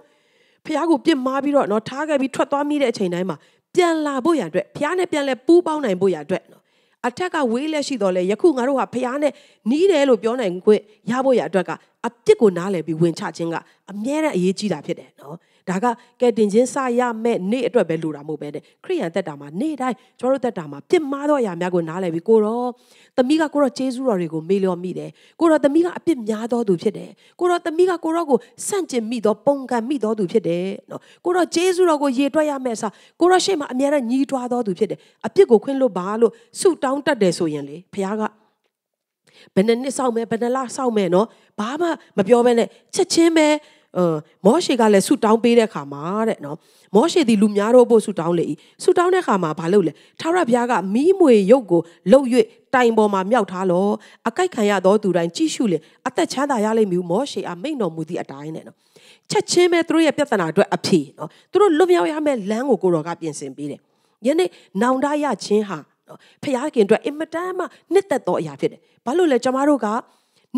ဖះကိုပြစ်မှားပြီးတော့နော်ထားခဲ့ပြီးထွက်သွားမိတဲ့အချိန်တိုင်းမှာပြန်လာဖို့ရအတွက်ဖះနဲ့ပြန်လဲပူးပေါင်းနိုင်ဖို့ရအတွက်နော်အထက်ကဝေးလက်ရှိတော့လေယခုငါတို့ဟာဖះနဲ့နီးတယ်လို့ပြောနိုင်ခွင့်ရဖို့ရအတွက်ကအပြစ်ကိုနားလည်ပြီးဝင်ချခြင်းကအမြဲတမ်းအရေးကြီးတာဖြစ်တယ်နော်ဒါကကဲတင်ချင်းစရမဲ့နေ့အတွက်ပဲလိုတာမဟုတ်ပဲနဲ့ခရိယန်တက်တာမှာနေ့တိုင်းကျွန်တော်တို့တက်တာမှာပြစ်မှားသောအရာများကိုနားလည်ပြီးကိုရောသမီးကကိုရောကျေးဇူးတော်တွေကိုမေ့လျော့မိတယ်ကိုရောသမီးကအပြစ်များသောသူဖြစ်တယ်ကိုရောသမီးကကိုရောကိုဆန့်ကျင်မိသောပုံကံမိသောသူဖြစ်တယ်နော်ကိုရောကျေးဇူးတော်ကိုရေတွက်ရမယ့်အစားကိုရောရှေ့မှာအများနဲ့ညီးတွားသောသူဖြစ်တယ်အပြစ်ကိုခွင့်လွတ်ပါလို့ဆုတောင်းတတ်တယ်ဆိုရင်လေဖခင်ကဘယ်နှစ်နှစ်စောင့်မယ်ဘယ်နှစ်လစောင့်မယ်နော်ဘာမှမပြောဘဲနဲ့ချက်ချင်းပဲမောရှေကလည်းဆူတောင်းပေးတဲ့ခါမှာတဲ့နော်မောရှေဒီလူများတို့ဖို့ဆူတောင်းလေ၏ဆူတောင်းတဲ့ခါမှာဘာလုပ်လဲထာဝရဘုရားကမိမွေရုပ်ကိုလှုပ်၍တိုင်ပေါ်မှာမြောက်ထားလောအကြိုက်ခံရသောသူတိုင်းကြည့်ရှုလေအသက်ချမ်းသာရလိမ့်မည်မောရှေအားမိန့်တော်မူသည့်အတိုင်းနဲ့နော်ချက်ချင်းပဲသူတို့ရဲ့ပြဿနာအတွက်အဖြေနော်သူတို့လွတ်မြောက်ရမယ့်လမ်းကိုကိုတော်ကပြင်ဆင်ပေးတယ်ယနေ့နောင်တရခြင်းဟာဖခင်အတွက်အင်မတန်မှနှစ်သက်သောအရာဖြစ်တယ်ဘာလို့လဲကျမတို့က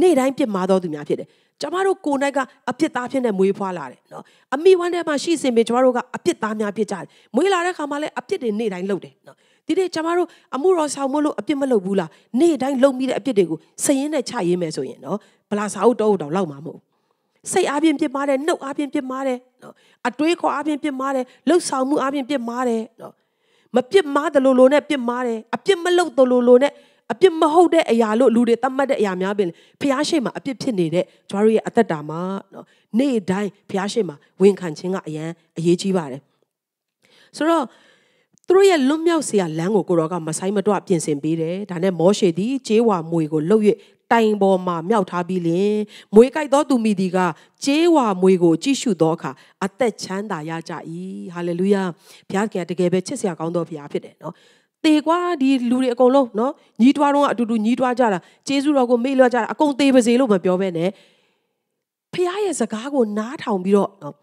နေ့တိုင်းပြစ်မှားသောသူများဖြစ်တယ်ကျမတို့ကိုယ်၌က အပြစ်သားဖြစ်နေမွေးဖွားလာတယ်နော်အမိဝမ်းထဲမှာရှိစဉ်ပဲကျမတို့ကအပြစ်သားများဖြစ်ကြတယ်မွေးလာတဲ့ခါမှာလည်းအပြစ်တွေနေ့တိုင်းလုပ်တယ်နော်ဒီနေ့ကျမတို့အမှုတော်ဆောင်မလို့အပြစ်မလုပ်ဘူးလားနေ့တိုင်းလုပ်မိတဲ့အပြစ်တွေကိုစရင်နဲ့ချရင်းမယ်ဆိုရင်နော်ဗလာစာအုပ်တော့တော့လောက်မှာမဟုတ်စိတ်အပြင်ပြစ်မာတယ်နှုတ်အပြင်ပြစ်မာတယ်နော်အတွေးခေါ်အပြင်ပြစ်မာတယ်လှုပ်ဆောင်မှုအပြင်ပြစ်မာတယ်နော်မပြစ်မာတယ်လို့လို့နဲ့ပြစ်မာတယ်အပြစ်မလုပ်တယ်လို့လို့နဲ့အပြစ်မဟုတ်တဲ့အရာလို့လူတွေသတ်မှတ်တဲ့အရာများပင်ဖျားရှိမှာအပြစ်ဖြစ်နေတဲ့ကျွားရရဲ့အသက်တာမှာနော်နေ့တိုင်းဖျားရှိမှာဝန်ခံခြင်းကအရန်အရေးကြီးပါတယ်ဆိုတော့သူတို့ရဲ့လွတ်မြောက်စရာလမ်းကိုကိုတော်ကမဆိုင်မတွပြင်ဆင်ပေးတယ်ဒါနဲ့မောရှေသည်ကျေးဝါမွေကိုလှုပ်၍တိုင်ပေါ်မှာမြောက်ထားပြီးလင်မွေကြိုက်သောသူမိသည်ကကျေးဝါမွေကို ကြည့်ရှုသောအခါအသက်ချမ်းသာရကြ၏ဟာလေလုယာဘုရားကတကယ်ပဲချစ်စရာကောင်းသောဘုရားဖြစ်တယ်နော်သေกว่าဒီလူတွေအကုန်လုံးเนาะညီးတွားတော့အတူတူညီးတွားကြတာကျေးဇူးတော်ကိုမေ့လွှတ်ကြတာအကုန်သေပါစေလို့မပြောဘဲနဲ့ဖခင်ရဲ့စကားကိုနားထောင်ပြီးတော့เนาะ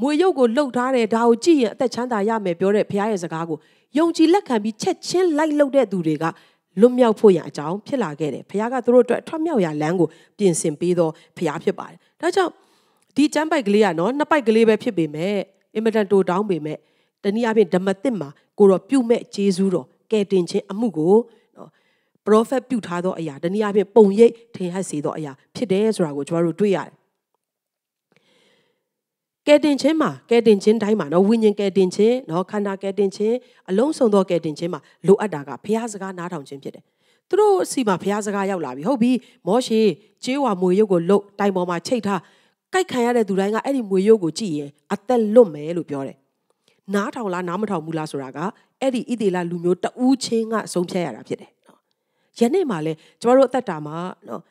မွေရုပ်ကိုလှုပ်ထားတယ်ဒါကိုကြည့်ရင်အသက်ချမ်းသာရမယ်ပြောတဲ့ဖခင်ရဲ့စကားကိုယုံကြည်လက်ခံပြီးချက်ချင်းလိုက်လှုပ်တဲ့သူတွေကလွတ်မြောက်ဖို့ရအကြောင်းဖြစ်လာခဲ့တယ်ဖခင်ကသူတို့အတွက်ထွက်မြောက်ရာလမ်းကိုပြင်ဆင်ပေးသောဖခင်ဖြစ်ပါတယ်ဒါကြောင့်ဒီကျမ်းပိုက်ကလေးကနော်နှစ်ပိုက်ကလေးပဲဖြစ်ပေမဲ့အင်မတန်တိုတောင်းပေမဲ့တနည်းအားဖြင့်ဓမ္မသစ်မှာကိုတော့ပြုမဲ့ဂျေဇူးတော်ကယ်တင်ခြင်းအမှုကိုနော်ပရောဖက်ပြုထားသောအရာတနည်းအားဖြင့်ပုံရိပ်ထင်ဟပ်စေသောအရာဖြစ်တယ်ဆိုတာကိုကျွန်တော်တို့တွေ့ရတယ်ကယ်တင်ခြင်းမှာကယ်တင်ခြင်းတိုင်းမှာနော်ဝိညာဉ်ကယ်တင်ခြင်းနော်ခန္ဓာကယ်တင်ခြင်းအလုံးစုံသောကယ်တင်ခြင်းမှာလိုအပ်တာကဘုရားစကားနားထောင်ခြင်းဖြစ်တယ်သူတို့အစီမှာဘုရားစကားရောက်လာပြီဟုတ်ပြီမောရှေကျေးဝါမွေရုပ်ကိုလှုပ်တိုင်ပေါ်မှာချိတ်ထားကြိုက်ခံရတဲ့သူတိုင်းကအဲ့ဒီမွေရုပ်ကိုကြည့်ရင်အသက်လွတ်မယ်လို့ပြောတယ်နားထောင်လားနားမထောင်ဘူးလားဆိုတာကအဲ့ဒီဣသေလလူမျိုးတဦးချင်းကဆုံးဖြတ်ရတာဖြစ်တယ်နော်ယနေ့မှာလဲကျမတို့အသက်တာမှာနော်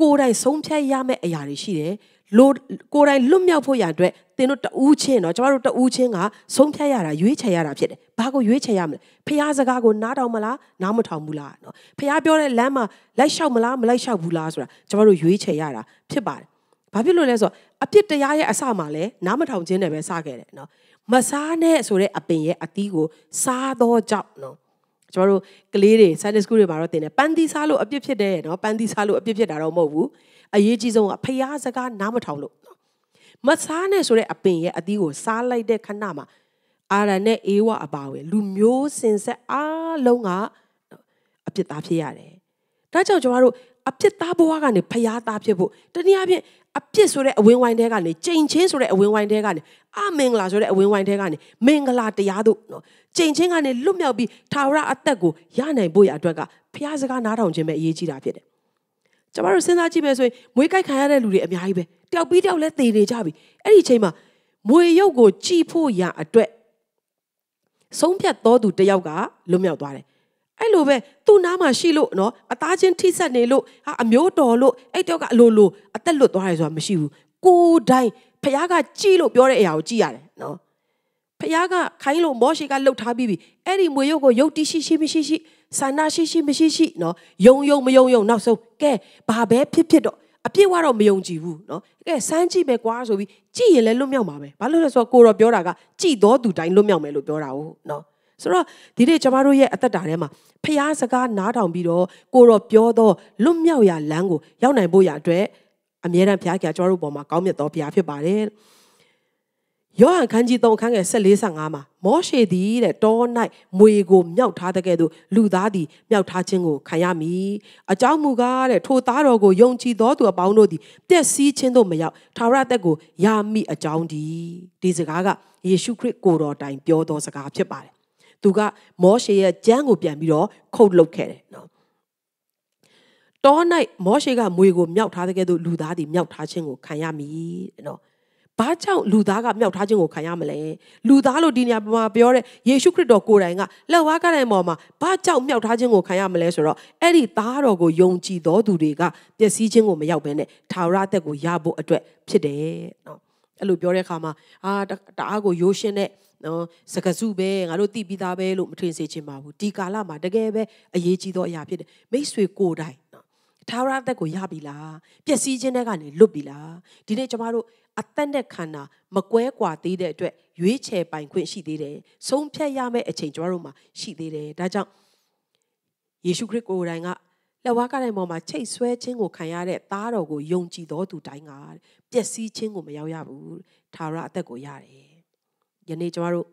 ကိုယ်တိုင်ဆုံးဖြတ်ရမယ့်အရာတွေရှိတယ်လို့ကိုယ်တိုင်လွတ်မြောက်ဖို့ရအတွက်သင်တို့တဦးချင်းနော်ကျမတို့တဦးချင်းကဆုံးဖြတ်ရတာရွေးချယ်ရတာဖြစ်တယ်။ဘာကိုရွေးချယ်ရမလဲ။ဖះစကားကိုနားထောင်မလားနားမထောင်ဘူးလားနော်။ဖះပြောတဲ့လမ်းမှာလိုက်လျှောက်မလားမလိုက်လျှောက်ဘူးလားဆိုတာကျမတို့ရွေးချယ်ရတာဖြစ်ပါတယ်။ဘာဖြစ်လို့လဲဆိုတော့အပြစ်တရားရဲ့အစမှာလဲနားမထောင်ခြင်းနဲ့ပဲစခဲ့တယ်နော်။မစားနဲ့ဆိုတဲ့အပင်ရဲ့အသီးကို စားသောကြောင့်နော်ကျွန်တော်တို့ကလေးတွေ Sunday School တွေမှာတော့သင်တယ်ပန်းသီးစားလို့အပြစ်ဖြစ်တယ်နော်ပန်းသီးစားလို့အပြစ်ဖြစ်တာတော့မဟုတ်ဘူးအရေးကြီးဆုံးကဖျားစကားနားမထောင်လို့နော်မစားနဲ့ဆိုတဲ့အပင်ရဲ့အသီးကို စားလိုက်တဲ့ခဏမှာအာရနဲ့အေဝအပါဝင် လူမျိုးစင်ဆက်အားလုံးကအပြစ်သားဖြစ်ရတယ်ဒါကြောင့်ကျွန်တော်တို့အပြစ်သားဘဝကနေဖျားသားဖြစ်ဖို့တနည်းအားဖြင့်အပြစ်ဆိုတဲ့အဝင်းဝိုင်းတဲကနေချိန်ချင်းဆိုတဲ့အဝင်းဝိုင်းတဲကနေအမင်္ဂလာဆိုတဲ့အဝင်းဝိုင်းတဲကနေမင်္ဂလာတရားတို့နော်ချိန်ချင်းကနေလွတ်မြောက်ပြီးသာဝရအသက်ကို ရနိုင်ဖို့ရအတွက်ကဘုရားစကားနားထောင်ခြင်းပဲအရေးကြီးတာဖြစ်တယ်။ကျွန်တော်တို့စဉ်းစားကြည့်မယ်ဆိုရင်မွေးကြိုက်ခံရတဲ့လူတွေအများကြီးပဲတယောက်ပြီးတယောက်လဲသေနေကြပြီ။အဲ့ဒီချိန်မှာမွေရုပ်ကိုကြည်ဖို့ရအတွက်ဆုံးဖြတ်တော်သူတယောက်ကလွတ်မြောက်သွားတယ်အဲ့လိုပဲသူ့နားမှာရှိလို့နော်အသားချင်းထိဆက်နေလို့ဟာအမျိုးတော်လို့အဲ့တော့ကအလိုလိုအသက်လွတ်သွားတယ်ဆိုတာမရှိဘူးကိုတိုင်းဖခင်ကကြည့်လို့ပြောတဲ့အရာကိုကြည့်ရတယ်နော်ဖခင်ကခိုင်းလို့မောရှိကလှုပ်ထားပြီးပြီအဲ့ဒီမွေရုပ်ကိုယုတ်တိရှိရှိမရှိရှိဆန္ဒရှိရှိမရှိရှိနော်ယုံယုံမယုံယုံနောက်ဆုံးကဲဘာပဲဖြစ်ဖြစ်တော့အပြစ်ဝတော့မယုံကြည်ဘူးနော်ကဲစမ်းကြည့်ပဲကွာဆိုပြီးကြည့်ရင်လည်းလွတ်မြောက်မှာပဲဘာလို့လဲဆိုတော့ကိုတော့ပြောတာကကြည်တော်သူတိုင်းလွတ်မြောက်မယ်လို့ပြောတာဟုတ်နော်ဆိုတော့ဒီနေ့ကျမတို့ရဲ့အသက်တာထဲမှာဖျားစကားနားထောင်ပြီးတော့ကိုတော်ပြောသောလွတ်မြောက်ရာလမ်းကိုရောက်နိုင်ဖို့ရအတွက်အမြဲတမ်းဖျားကကျမတို့ပေါ်မှာကောင်းမြတ်တော်ဖျားဖြစ်ပါတယ်ယောဟန်ခန်းကြီး3ခန်းငယ်14 15မှာမောရှေသည်တဲ့တော၌မွေကိုမြောက်ထားတဲ့ကဲ့သို့လူသားသည်မြောက်ထားခြင်းကိုခံရမည်အကြောင်းမူကားတဲ့ထိုသားတော်ကိုယုံကြည်သောသူအပေါင်းတို့သည်ပျက်စီးခြင်းသို့မရောက်ထာဝရတက်ကိုယာမိအကြောင်းဒီဒီစကားကယေရှုခရစ်ကိုတော်တိုင်ပြောသောစကားဖြစ်ပါတယ်သူကမောရှေရဲ့ကြမ်းကိုပြန်ပြီးတော့ခုတ်လုတ်ခဲ့တယ်နော်တော၌မောရှေကမွေကိုမြောက်ထားတဲ့ကဲ့သို့လူသားတွေမြောက်ထားခြင်းကိုခံရမည်နော်ဘာကြောင့်လူသားကမြောက်ထားခြင်းကိုခံရမလဲလူသားလို့ဒီနေရာမှာပြောတဲ့ယေရှုခရစ်တော်ကိုယ်တိုင်ကလက်ဝါးကတိုင်ပေါ်မှာဘာကြောင့်မြောက်ထားခြင်းကိုခံရမလဲဆိုတော့အဲ့ဒီသားတော်ကိုယုံကြည်တော်သူတွေကပျက်စီးခြင်းကိုမရောက်ဘဲနဲ့ထာဝရအသက်ကိုရဖို့အတွက်ဖြစ်တယ်နော်အဲ့လိုပြောတဲ့အခါမှာအာတအားကိုရိုးရှင်းတဲ့နော်စကစုပဲငါတို့တိပြီးသားပဲလို့မထင်စေချင်ပါဘူးဒီကာလမှာတကယ်ပဲအရေးကြီးသောအရာဖြစ်တယ်မိတ်ဆွေကိုယ်တိုင်နော်ထာဝရအသက်ကိုရပြီလားပျက်စီးခြင်းတွေကနေလွတ်ပြီလားဒီနေ့ကျမတို့အသက်နဲ့ခန္ဓာမကွဲကွာသေးတဲ့အတွက်ရွေးချယ်ပိုင်ခွင့်ရှိသေးတယ်ဆုံးဖြတ်ရမယ့်အချိန်ကျမတို့မှာရှိသေးတယ်ဒါကြောင့်ယေရှုခရစ်ကိုယ်တိုင်ကလက်ဝါးကတိုင်ပေါ်မှာချိတ်ဆွဲခြင်းကိုခံရတဲ့သားတော်ကိုယုံကြည်တော်သူတိုင်းကပျက်စီးခြင်းကိုမရောက်ရဘူးထာဝရအသက်ကိုရတယ်ယနေ့ကျမတို့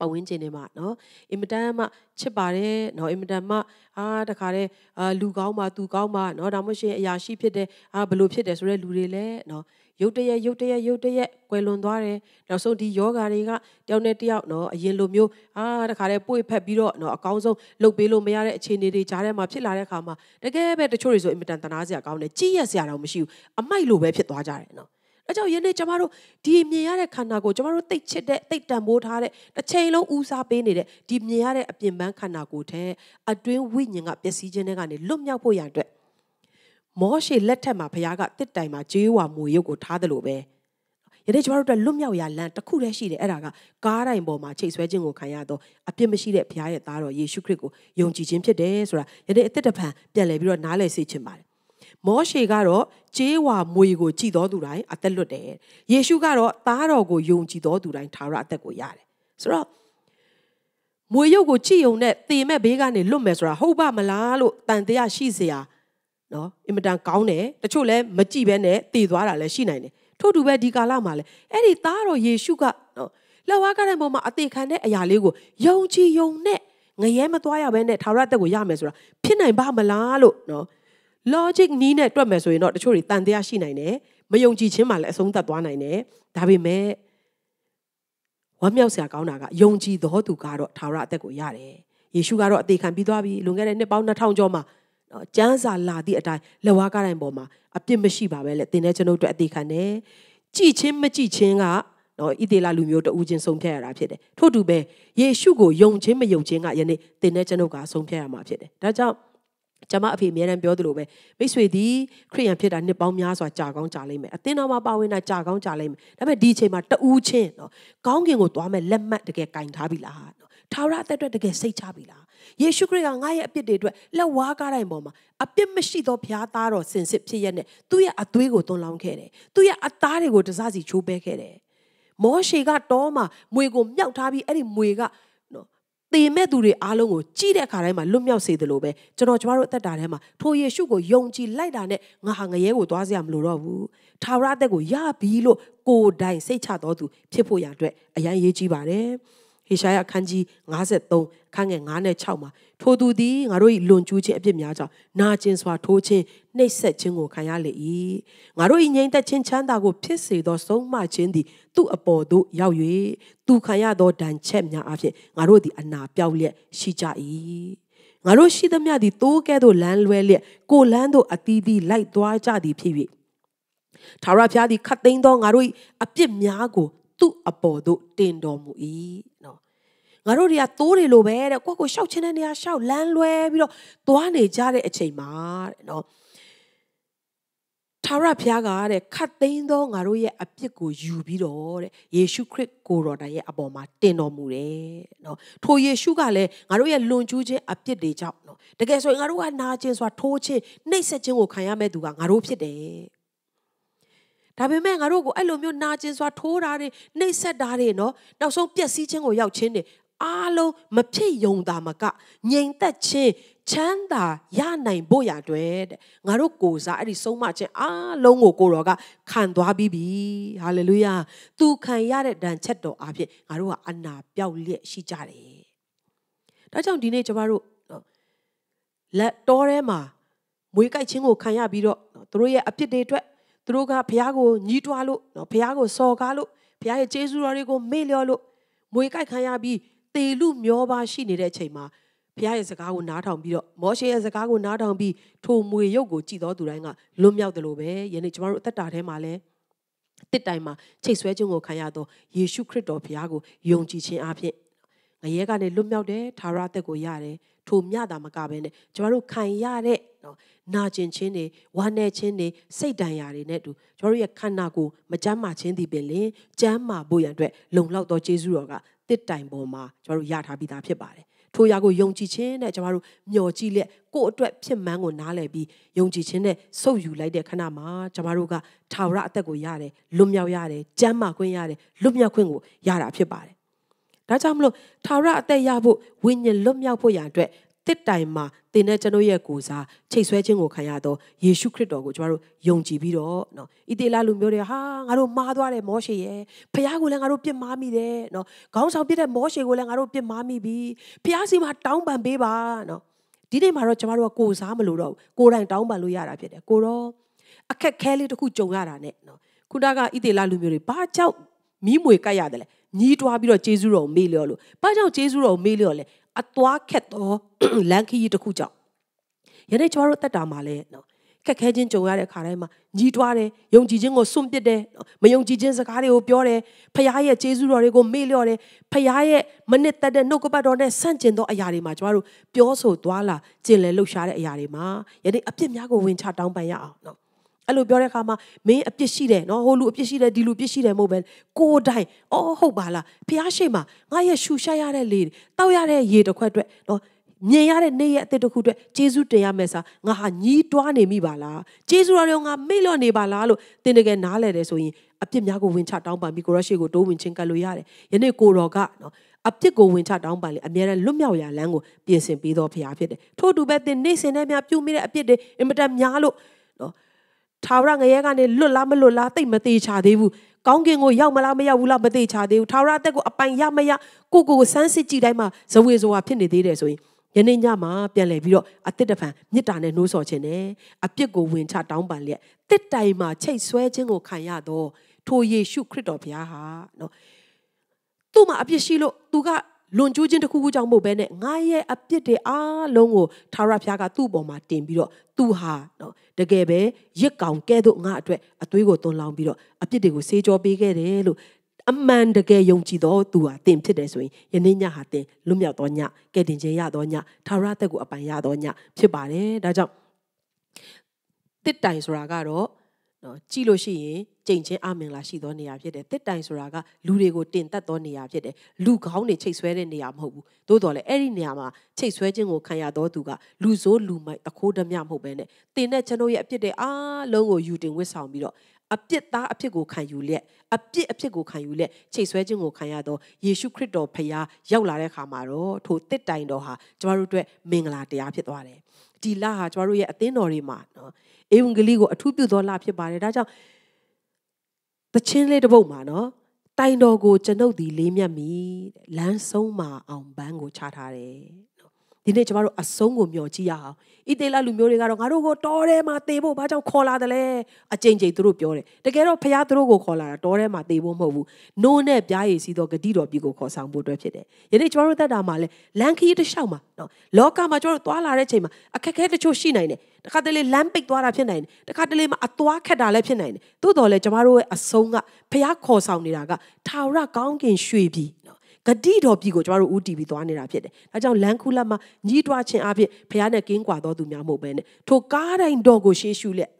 ပဝင်းကျင်တွေမှာเนาะအင်မတန်မှချစ်ပါတယ်เนาะအင်မတန်မှ အာတခါတဲ့အာလူကောင်းမှသူကောင်းမှเนาะဒါမှမဟုတ်ရှင်အရာရှိဖြစ်တဲ့အာဘလို့ဖြစ်တယ်ဆိုတဲ့လူတွေလည်းเนาะရုတ်တရက်ရုတ်တရက်ရုတ်တရက်ကွယ်လွန်သွားတယ်နောက်ဆုံးဒီယောဂါတွေကတယောက်နဲ့တယောက်เนาะအရင်လိုမျိုးအာတခါတဲ့ပွေဖက်ပြီးတော့เนาะအကောင်းဆုံးလုပ်ပေးလို့မရတဲ့အခြေအနေတွေကြားထဲမှာဖြစ်လာတဲ့အခါမှာတကယ်ပဲတချို့တွေဆိုအင်မတန်တနာစရာကောင်းတယ်ကြီးရက်စရာတော့မရှိဘူးအမိုက်လိုပဲဖြစ်သွားကြတယ်เนาะ။ဒါကြောင့်ယနေ့ကျမတို့ဒီမြင်ရတဲ့ခန္ဓာကိုကျမတို့တိတ်ချစ်တဲ့တိတ်တန်ဖိုးထားတဲ့တစ်ချိန်လုံးဦးစားပေးနေတဲ့ဒီမြင်ရတဲ့အပြင်ပန်းခန္ဓာကိုယ်ထဲအတွင်းဝိညာဉ်ကပျက်စီးခြင်းတွေကနေလွတ်မြောက်ဖို့ရန်အတွက်မောရှေလက်ထက်မှာဘုရားကတစ်တိုင်မှာဂျေးဝါမူရုပ်ကိုထားတယ်လို့ပဲ။ယနေ့ကျမတို့အတွက်လွတ်မြောက်ရာလမ်းတစ်ခုတည်းရှိတယ်အဲ့ဒါကကားတိုင်းပေါ်မှာချိတ်ဆွဲခြင်းကိုခံရတော့အပြစ်မရှိတဲ့ဘုရားရဲ့သားတော်ယေရှုခရစ်ကိုယုံကြည်ခြင်းဖြစ်တယ်ဆိုတာယနေ့အသက်တပံပြန်လည်ပြီးတော့နားလည်စေခြင်းပါတယ်မောရှေကတော့ကျေးဝါမွေကိုကြည်တော်သူတိုင်းအသက်လွတ်တယ်ယေရှုကတော့သားတော်ကိုယုံကြည်တော်သူတိုင်းသာရအသက်ကိုရတယ်ဆိုတော့မွေရုပ်ကိုကြည်ယုံနဲ့တေမဲ့ဘေးကနေလွတ်မယ်ဆိုတာဟုတ်ပါမလားလို့တန်တရားရှိเสียနော်အင်မတန်ကောင်းတယ်တချို့လည်းမကြည်ပဲနဲ့တည်သွားတာလည်းရှိနိုင်တယ်ထို့တူပဲဒီကာလမှာလည်းအဲ့ဒီသားတော်ယေရှုကနော်လက်ဝါးကားတဲ့ပုံမှာအသေးခံတဲ့အရာလေးကိုယုံကြည်ယုံနဲ့ငရဲမသွားရဘဲနဲ့ထာဝရတက်ကိုရမယ်ဆိုတာဖြစ်နိုင်ပါမလားလို့နော် logic နီးနဲ့တွက်မယ်ဆိုရင်တော့တချို့တွေတန်တရားရှိနိုင်တယ်မယုံကြည်ခြင်းမှလည်းအဆုံးသတ်သွားနိုင်တယ်ဒါပေမဲ့ဝမ်းမြောက်စရာကောင်းတာကယုံကြည်သောသူကတော့ထာဝရအသက်ကိုရတယ်ယေရှုကတော့အသေးခံပြီးသွားပြီလွန်ခဲ့တဲ့နှစ်ပေါင်း2000ကျော်မှာနော်ကျမ်းစာလာသည့်အတိုင်းလက်ဝါးကားတိုင်းပေါ်မှာ အပြစ်မရှိပါပဲလေသင်တဲ့ကျွန်ုပ်တို့အသေးခံတယ်ကြည်ချင်းမကြည်ချင်းကနော်ဣသေလလူမျိုးတဦးချင်းဆုံးဖြတ်ရတာဖြစ်တယ်ထို့တူပဲယေရှုကိုယုံခြင်းမယုံခြင်းကယနေ့သင်တဲ့ကျွန်ုပ်ကဆုံးဖြတ်ရမှာဖြစ်တယ်ဒါကြောင့်ကျမအဖေအများအားပြောသလိုပဲမိတ်ဆွေသည်ခရိယံဖြစ်တာနှစ်ပေါင်းများစွာကြာကောင်းကြာလိမ့်မယ်အသင်းတော်မှာပါဝင်တာကြာကောင်းကြာလိမ့်မယ်ဒါပေမဲ့ဒီအချိန်မှာတူးချင်းနော်ကောင်းကင်ကိုသွားမဲ့လက်မှတ်တကယ်ကင်ထားပြီလားနော်ထာဝရအသက်အတွက်တကယ်စိတ်ချပြီလားယေရှုခရစ်ကငါ့ရဲ့အပြစ်တွေအတွက်လက်ဝါးကားတိုင်းပေါ်မှာအပြစ်မရှိသောဘုရားသားတော်စင်စစ်ဖြစ်ရတဲ့သူ့ရဲ့အသွေးကိုသွန်လောင်းခဲ့တယ်သူ့ရဲ့အသားတွေကိုတစားစီချိုးပဲခဲ့တယ်မောရှေကတောမှာမွေကိုမြောက်ထားပြီးအဲ့ဒီမွေကသေမဲ့သူတွေအားလုံးကိုကြည့်တဲ့အခါတိုင်းမှာလွတ်မြောက်စေတယ်လို့ပဲကျွန်တော်ကျမတို့အသက်တာထဲမှာထိုယေရှုကိုယုံကြည်လိုက်တာနဲ့ငါဟာငရဲကိုသွားစရာမလိုတော့ဘူး။ထာဝရအသက်ကိုရပြီလို့ကိုယ်တိုင်စိတ်ချတော်သူဖြစ်ဖို့ရအတွက်အရန်ရေးကြည့်ပါတယ်။ဟေရှာယအခန်းကြီး53ခန်းငယ်9နဲ့6မှာထိုသူသည်ငါတို့၏လွန်ကျူးခြင်းအပြစ်များကြောင့်နာကျင်စွာထိုးခြင်းနှိပ်စက်ခြင်းကိုခံရလေ၏ငါတို့၏ငြိမ်သက်ခြင်းချမ်းသာကိုဖြစ်စေသောဆုံးမခြင်းသည်သူ့အပေါ်သို့ရောက်၍သူခံရသောဒဏ်ချက်များအဖြစ်ငါတို့သည်အနာပြောက်လျက်ရှိကြ၏ငါတို့ရှိသမျှသည်တိုးကဲ့သို့လမ်းလွဲလျက်ကိုလန်းသို့အသီးသီးလိုက်သွားကြသည်ဖြစ်၍ထာဝရဘုရားသည်ခတ်သိမ်းသောငါတို့၏အပြစ်များကိုသူ့အပေါ်သို့တင်တော်မူ၏နော်ငါတို့တွေကသိုးတွေလိုပဲတဲ့ကိုယ့်ကိုရှောက်ချင်တဲ့နေရာရှောက်လမ်းလွဲပြီးတော့သွားနေကြတဲ့အချိန်မှာတဲ့နော်ထာဝရဘုရားကတဲ့ခတ်သိမ်းသောငါတို့ရဲ့အပြစ်ကိုယူပြီးတော့တဲ့ယေရှုခရစ်ကိုတော်တိုင်ရဲ့အပေါ်မှာတင်တော်မူတယ်နော်ထိုယေရှုကလည်းငါတို့ရဲ့လွန်ကျူးခြင်းအပြစ်တွေကြောင့်နော်တကယ်ဆိုရင်ငါတို့ကနာကျင်စွာထိုးခြင်းနှိပ်စက်ခြင်းကိုခံရမဲ့သူကငါတို့ဖြစ်တယ်ဒါပေမဲ့ငါတို့ကိုအဲ့လိုမျိုးနာကျင်စွာထိုးတာတွေနှိပ်စက်တာတွေနော်နောက်ဆုံးပျက်စီးခြင်းကိုရောက်ခြင်းတွေအားလုံးမဖြစ်ယုံတာမကငြိမ်သက်ခြင်းချမ်းသာရနိုင်ဖို့ရတဲ့ငါတို့ကိုစားအဲ့ဒီဆုံးမခြင်းအားလုံးကိုကိုတော်ကခံသွားပြီးပြီဟာလေလုယာသူခံရတဲ့ဒဏ်ချက်တော်အဖြစ်ငါတို့ကအနာပြောက်လျက်ရှိကြတယ်ဒါကြောင့်ဒီနေ့ကျမတို့လက်တော်ထဲမှာမွေးကြိုက်ခြင်းကိုခံရပြီးတော့တို့ရဲ့အဖြစ်တွေအတွက်သူတို့ကဘုရားကိုညှီးတွားလို့နော်ဘုရားကိုစော်ကားလို့ဘုရားရဲ့ကျေးဇူးတော်တွေကိုမေ့လျော့လို့မွေကြိုက်ခံရပြီးတေလူမျောပါရှိနေတဲ့အချိန်မှာဘုရားရဲ့စကားကိုနားထောင်ပြီးတော့မောရှေရဲ့စကားကိုနားထောင်ပြီးထိုမွေရုပ်ကိုကြည်တော်သူတိုင်းကလွတ်မြောက်တယ်လို့ပဲယနေ့ကျမတို့အသက်တာထဲမှာလည်းတစ်တိုင်မှာချိတ်ဆွဲခြင်းကိုခံရသောယေရှုခရစ်တော်ဘုရားကိုယုံကြည်ခြင်းအပြင်ငရဲကနေလွတ်မြောက်တယ်ထာဝရအသက်ကိုရတယ်ထိုမြတာမကဘဲနဲ့ကျမတို့ခံရတဲ့နော်နာကျင်ခြင်းတွေဝမ်းနည်းခြင်းတွေစိတ်ဒဏ်ရာတွေနဲ့အတူကျွန်တော်ရဲ့ခန္ဓာကိုယ်မကျန်းမာခြင်းသည်ပင်လင်ကျန်းမာဖို့ရန်အတွက်လုံလောက်သောကျေးဇူးတော်ကတစ်တိုင်ပေါ်မှာကျွန်တော်ရထားပြီးသားဖြစ်ပါတယ်ထိုရာကိုယုံကြည်ခြင်းနဲ့ကျမတို့မျှော်ကြည့်လက်ကိုယ့်အတွက်ဖြစ်မှန်းကိုနားလည်ပြီးယုံကြည်ခြင်းနဲ့ဆုပ်ယူလိုက်တဲ့ခဏမှာကျမတို့ကထာဝရအသက်ကိုရတယ်လွတ်မြောက်ရတယ်ကျမ်းမာခွင့်ရတယ်လွတ်မြောက်ခွင့်ကိုရတာဖြစ်ပါတယ်ဒါကြောင့်မလို့ထာဝရအသက်ရဖို့ဝိညာဉ်လွတ်မြောက်ဖို့ရန်အတွက်တစ်တိုင်မှာသင်နဲ့ကျွန်တို့ရဲ့ကိုယ်စားချိတ်ဆွဲခြင်းကိုခံရသောယေရှုခရစ်တော်ကိုကျွန်တော်တို့ယုံကြည်ပြီးတော့နော်ဣသေလလူမျိုးတွေဟာငါတို့မှားသွားတယ်မောရှေရဲ့ဖះကိုလည်းငါတို့ပြစ်မှားမိတယ်နော်ခေါင်းဆောင်ပြစ်တဲ့မောရှေကိုလည်းငါတို့ပြစ်မှားမိပြီဖះစီမှာတောင်းပန်ပေးပါနော်ဒီနေ့မှာတော့ကျွန်တော်တို့ကကိုယ်စားမလို့တော့ကိုယ်တိုင်တောင်းပန်လို့ရတာဖြစ်တယ်ကိုတော့အခက်ခဲလေးတစ်ခုကြုံရတာ ਨੇ နော်ခုနကဣသေလလူမျိုးတွေဘာကြောင့်မီးမွေကတ်ရတယ်လဲညီးတွားပြီးတော့ဂျေဇုတော်ကိုမေ့လျော်လို့ဘာကြောင့်ဂျေဇုတော်ကိုမေ့လျော်လဲအသွားခက်သောလန်ခီတစ်ခုကြောင့်ယနေ့ကျွန်တော်တို့တက်တာမှာလည်းနော်ခက်ခဲချင်းကြုံရတဲ့ခါတိုင်းမှာညီးတွားတယ်ယုံကြည်ခြင်းကိုစွန့်ပစ်တယ်မယုံကြည်ခြင်းစကားတွေကိုပြောတယ်ဖခင်ရဲ့ကျေးဇူးတော်တွေကိုမေ့လျော့တယ်ဖခင်ရဲ့မနစ်သက်တဲ့နှုတ်ကပတ်တော်နဲ့ဆန့်ကျင်သောအရာတွေမှာကျွန်တော်တို့ပြောဆိုသွားလာကျင်လည်လှုပ်ရှားတဲ့အရာတွေမှာယနေ့အပြစ်များကိုဝင်ချတောင်းပန်ရအောင်နော်အဲ့လိုပြောတဲ့အခါမှာမင်းအပြစ်ရှိတယ်နော်ဟိုလူအပြစ်ရှိတယ်ဒီလူအပြစ်ရှိတယ်မဟုတ်ပဲကိုတိုင်အော်ဟုတ်ပါလားဖះရှိမှငါရဲ့ရှူရှာရတဲ့လေတောက်ရတဲ့ရေတစ်ခွက်အတွက်နော်မြင်ရတဲ့နေ့ရက်အသစ်တစ်ခုအတွက်ဂျေစုတင်ရမယ်စာငါဟာညီးတွားနေမိပါလားဂျေစုတော်ရောငါမေ့လွတ်နေပါလားလို့သင်တကယ်နားလည်တယ်ဆိုရင်အပြစ်များကိုဝင်ချတောင်းပန်ပြီးကိုရရှိကိုတိုးဝင်ချင်းကတ်လို့ရတယ်ယနေ့ကိုတော်ကနော်အပြစ်ကိုဝင်ချတောင်းပန်လေအများနဲ့လွတ်မြောက်ရာလမ်းကိုပြင်ဆင်ပေးတော်ဖရားဖြစ်တယ်ထို့တူပဲသင်နေ့စဉ်နဲ့များပြုမိတဲ့အပြစ်တွေအင်မတန်များလို့ထာဝရငရဲကနေလွတ်လားမလွတ်လားသိမသေးချာသေးဘူးကောင်းကင်ကိုရောက်မလားမရောက်ဘူးလားမသိချာသေးဘူးထာဝရတက်ကိုအပိုင်ရမရကိုကိုကိုစမ်းစစ်ကြည့်တိုင်းမှာဇဝေဇဝါဖြစ်နေသေးတယ်ဆိုရင်ယနေ့ညမှာပြန်လည်ပြီးတော့အတစ်တဖန်မြစ်တာနဲ့နှိုးဆော်ခြင်းနဲ့အပြစ်ကိုဝင်ချတောင်းပန်လျက်တစ်တိုင်မှာချိတ်ဆွဲခြင်းကိုခံရတော့ထိုယေရှုခရစ်တော်ဘုရားဟာနော်သူ့မှာအပြစ်ရှိလို့သူကလွန်ကျူးခြင်းတစ်ခုခုကြောင့်မဟုတ်ဘဲနဲ့ငါရဲ့အပြစ်တွေအားလုံးကိုထာဝရဘုရားကသူ့ပေါ်မှာတင်ပြီးတော့သူဟာနော်တကယ်ပဲရစ်ကောင်ကဲသို့ငါအတွက်အသွေးကိုသွန်လောင်းပြီးတော့အပြစ်တွေကိုဆေးကြောပေးခဲ့တယ်လို့အမှန်တကယ်ယုံကြည်သောသူဟာတင်ဖြစ်တယ်ဆိုရင်ယနေ့ညဟာတင်လွတ်မြောက်သောညကဲတင်ခြင်းရသောညထာဝရတက်ကိုအပိုင်ရသောညဖြစ်ပါတယ်ဒါကြောင့်တစ်တိုင်ဆိုတာကတော့နော်ကြည့်လို့ရှိရင်ကြိမ်ချင်းအမင်္ဂလာရှိသောနေရာဖြစ်တယ်တစ်တိုင်ဆိုတာကလူတွေကိုတင်တက်သောနေရာဖြစ်တယ်လူကောင်းတွေချိတ်ဆွဲတဲ့နေရာမဟုတ်ဘူးသို့တော်လည်းအဲ့ဒီနေရာမှာချိတ်ဆွဲခြင်းကိုခံရသောသူကလူဆိုးလူမိုက်တခိုးဓမြမဟုတ်ပဲနဲ့တင်တဲ့ကျွန်တို့ရဲ့အပြစ်တွေအားလုံးကိုယူတင်ဝစ်ဆောင်ပြီးတော့အပြစ်သားအဖြစ်ကိုခံယူလျက်အပြစ်အဖြစ်ကိုခံယူလျက်ချိန်ဆွဲခြင်းကိုခံရသောယေရှုခရစ်တော်ဖခင်ရောက်လာတဲ့အခါမှာတော့ထိုတစ်တိုင်တော်ဟာကျမတို့အတွက်မင်္ဂလာတရားဖြစ်သွားတယ်။ဒီလဟာကျမတို့ရဲ့အသင်းတော်တွေမှာနော်ဧဝံဂေလိကိုအထူးပြုသောလဖြစ်ပါတယ်။ဒါကြောင့်တခြင်းလေးတစ်ပုဒ်မှာနော်တိုင်တော်ကိုကျွန်ုပ်သည်လေးမြတ်မိလမ်းဆုံးမှာအောင်ပန်းကိုချထားတယ်ဒီနေ့ကျမတို့အဆုံးကိုမျှော်ကြည့်ရအောင်ဣသေလလူမျိုးတွေကတော့ငါတို့ကိုတောထဲမှာသေဖို့ဘာကြောင့်ခေါ်လာတယ်လဲအကြိမ်ကြိမ်သူတို့ပြောတယ်တကယ်တော့ဖခင်သူတို့ကိုခေါ်လာတာတောထဲမှာသေဖို့မဟုတ်ဘူးနိုးနဲ့ပြားရည်စီသောဂတိတော်ပြည်ကိုခေါ်ဆောင်ဖို့အတွက်ဖြစ်တယ်ယနေ့ကျမတို့သက်တာမှာလဲလမ်းခရီးတစ်လျှောက်မှာနော်လောကမှာကျမတို့သွားလာတဲ့ချိန်မှာအခက်အခဲတချို့ရှိနိုင်တယ်တခါတလေလမ်းပိတ်သွားတာဖြစ်နိုင်တယ်တခါတလေမှာအသွားခက်တာလည်းဖြစ်နိုင်တယ်သို့တော်လဲကျမတို့ရဲ့အဆုံးကဖခင်ခေါ်ဆောင်နေတာကထာဝရကောင်းကင်ရွှေပြည်ဂတိတော်ပြည်ကိုကျမတို့ဦးတည်ပြီးသွားနေတာဖြစ်တယ်။ဒါကြောင့်လန်ကူလာမှာညီးတွားခြင်းအပြင်ဘုရားနဲ့ကင်းကွာတော်သူများမဟုတ်ဘဲနဲ့ထိုကားတိုင်းတော်ကိုရှေးရှုလက်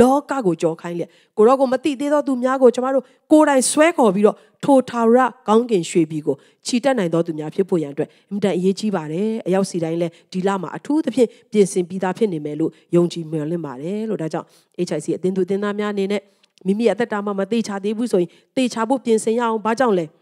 လောကကိုကြောခိုင်းလက်ကိုတော့ကိုမတိသေးသောသူများကိုကျမတို့ကိုယ်တိုင်ဆွဲခေါ်ပြီးတော့ထိုထာဝရကောင်းကင်ရွှေပြည်ကိုခြိတက်နိုင်သောသူများဖြစ်ဖို့ရန်အတွက်အင်တန်အရေးကြီးပါတယ်။အရောက်စီတိုင်းလဲဒီလမှာအထူးသဖြင့်ပြင်ဆင်ပြီးသားဖြစ်နေမယ်လို့ယုံကြည်မျှော်လင့်ပါတယ်လို့ဒါကြောင့် HIC အသင်းသူအသင်းသားများအနေနဲ့မိမိအသက်တာမှာမသေးချသေးဘူးဆိုရင်သေချဖို့ပြင်ဆင်ရအောင်ဘာကြောင့်လဲ။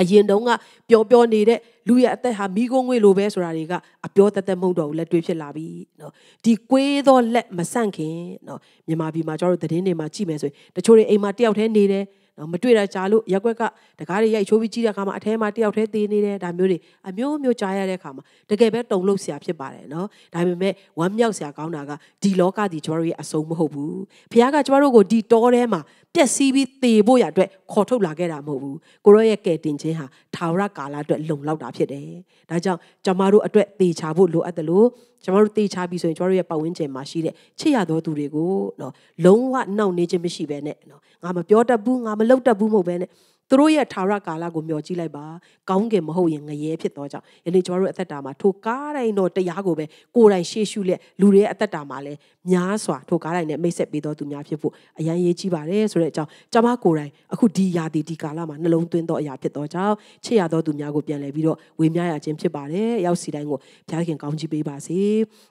အရင်တုန်းကပျော်ပျော်နေတဲ့လူရဲ့အသက်ဟာမိကုံးငွေလိုပဲဆိုတာတွေကအပြောတသက်မဟုတ်တော့ဘူးလက်တွေ့ဖြစ်လာပြီနော်ဒီကွေးသောလက်မဆန့်ခင်နော်မြန်မာပြည်မှာကျွန်တော်တို့သတင်းတွေမှာကြည့်မယ်ဆိုရင်တချို့တွေအိမ်မှာတယောက်တည်းနေတယ်နော်မတွေ့တာကြာလို့ရက်ွက်ကတကားတွေရိုက်ချိုးပြီးကြည့်တဲ့အခါမှာအထဲမှာတယောက်တည်းသေးနေတယ်ဒါမျိုးတွေအမျိုးမျိုးကြားရတဲ့အခါမှာတကယ်ပဲတုံလို့ဆရာဖြစ်ပါတယ်နော်ဒါပေမဲ့ဝမ်းမြောက်ဆရာကောင်းတာကဒီလောကဒီကျွန်တော်တို့ရဲ့အဆုံးမဟုတ်ဘူးဘုရားကကျွန်တော်တို့ကိုဒီတောထဲမှာပျက်စီးပြီးသေဖို့ရအတွက်ခေါ်ထုတ်လာခဲ့တာမဟုတ်ဘူးကိုရောရဲ့ကယ်တင်ခြင်းဟာထာဝရကာလအတွက်လုံလောက်တာဖြစ်တယ်ဒါကြောင့်ကျွန်တော်တို့အတွက်သေချာဖို့လိုအပ်တယ်လို့ကျွန်တော်တို့တေချာပြီဆိုရင်ကျွန်တော်တို့ရဲ့ပတ်ဝန်းကျင်မှာရှိတဲ့ချစ်ရသောသူတွေကိုနော်လုံးဝနှောင့်နှေးခြင်းမရှိဘဲနဲ့နော်ငါမပြောတတ်ဘူးငါမလှုပ်တတ်ဘူးမဟုတ်ပဲနဲ့သူတို့ရဲ့ထာဝရကာလကိုမျှော်ကြည့်လိုက်ပါကောင်းကင်မဟုတ်ရင်ငရဲဖြစ်တော့ကြောင့်ယနေ့ကျွန်တော်တို့အသက်တာမှာထိုကားတိုင်းတော့တရားကိုပဲကိုယ်တိုင်ရှေ့ရှုလက်လူတွေရဲ့အသက်တာမှာလည်းများစွာထိုကားတိုင်းနဲ့မိတ်ဆက်ပေးတော်သူများဖြစ်ဖို့အရန်ရေးကြည့်ပါတယ်ဆိုတဲ့အကြောင်းကျွန်မကိုယ်တိုင်အခုဒီရာသီဒီကာလမှာနှလုံးသွင်းတော့အရာဖြစ်တော့ကြောင့်ချစ်ရတော်သူများကိုပြန်လည်ပြီးတော့ဝေမျှရခြင်းဖြစ်ပါတယ်ရောက်စီတိုင်းကိုဘုရားခင်ကောင်းချီးပေးပါစေ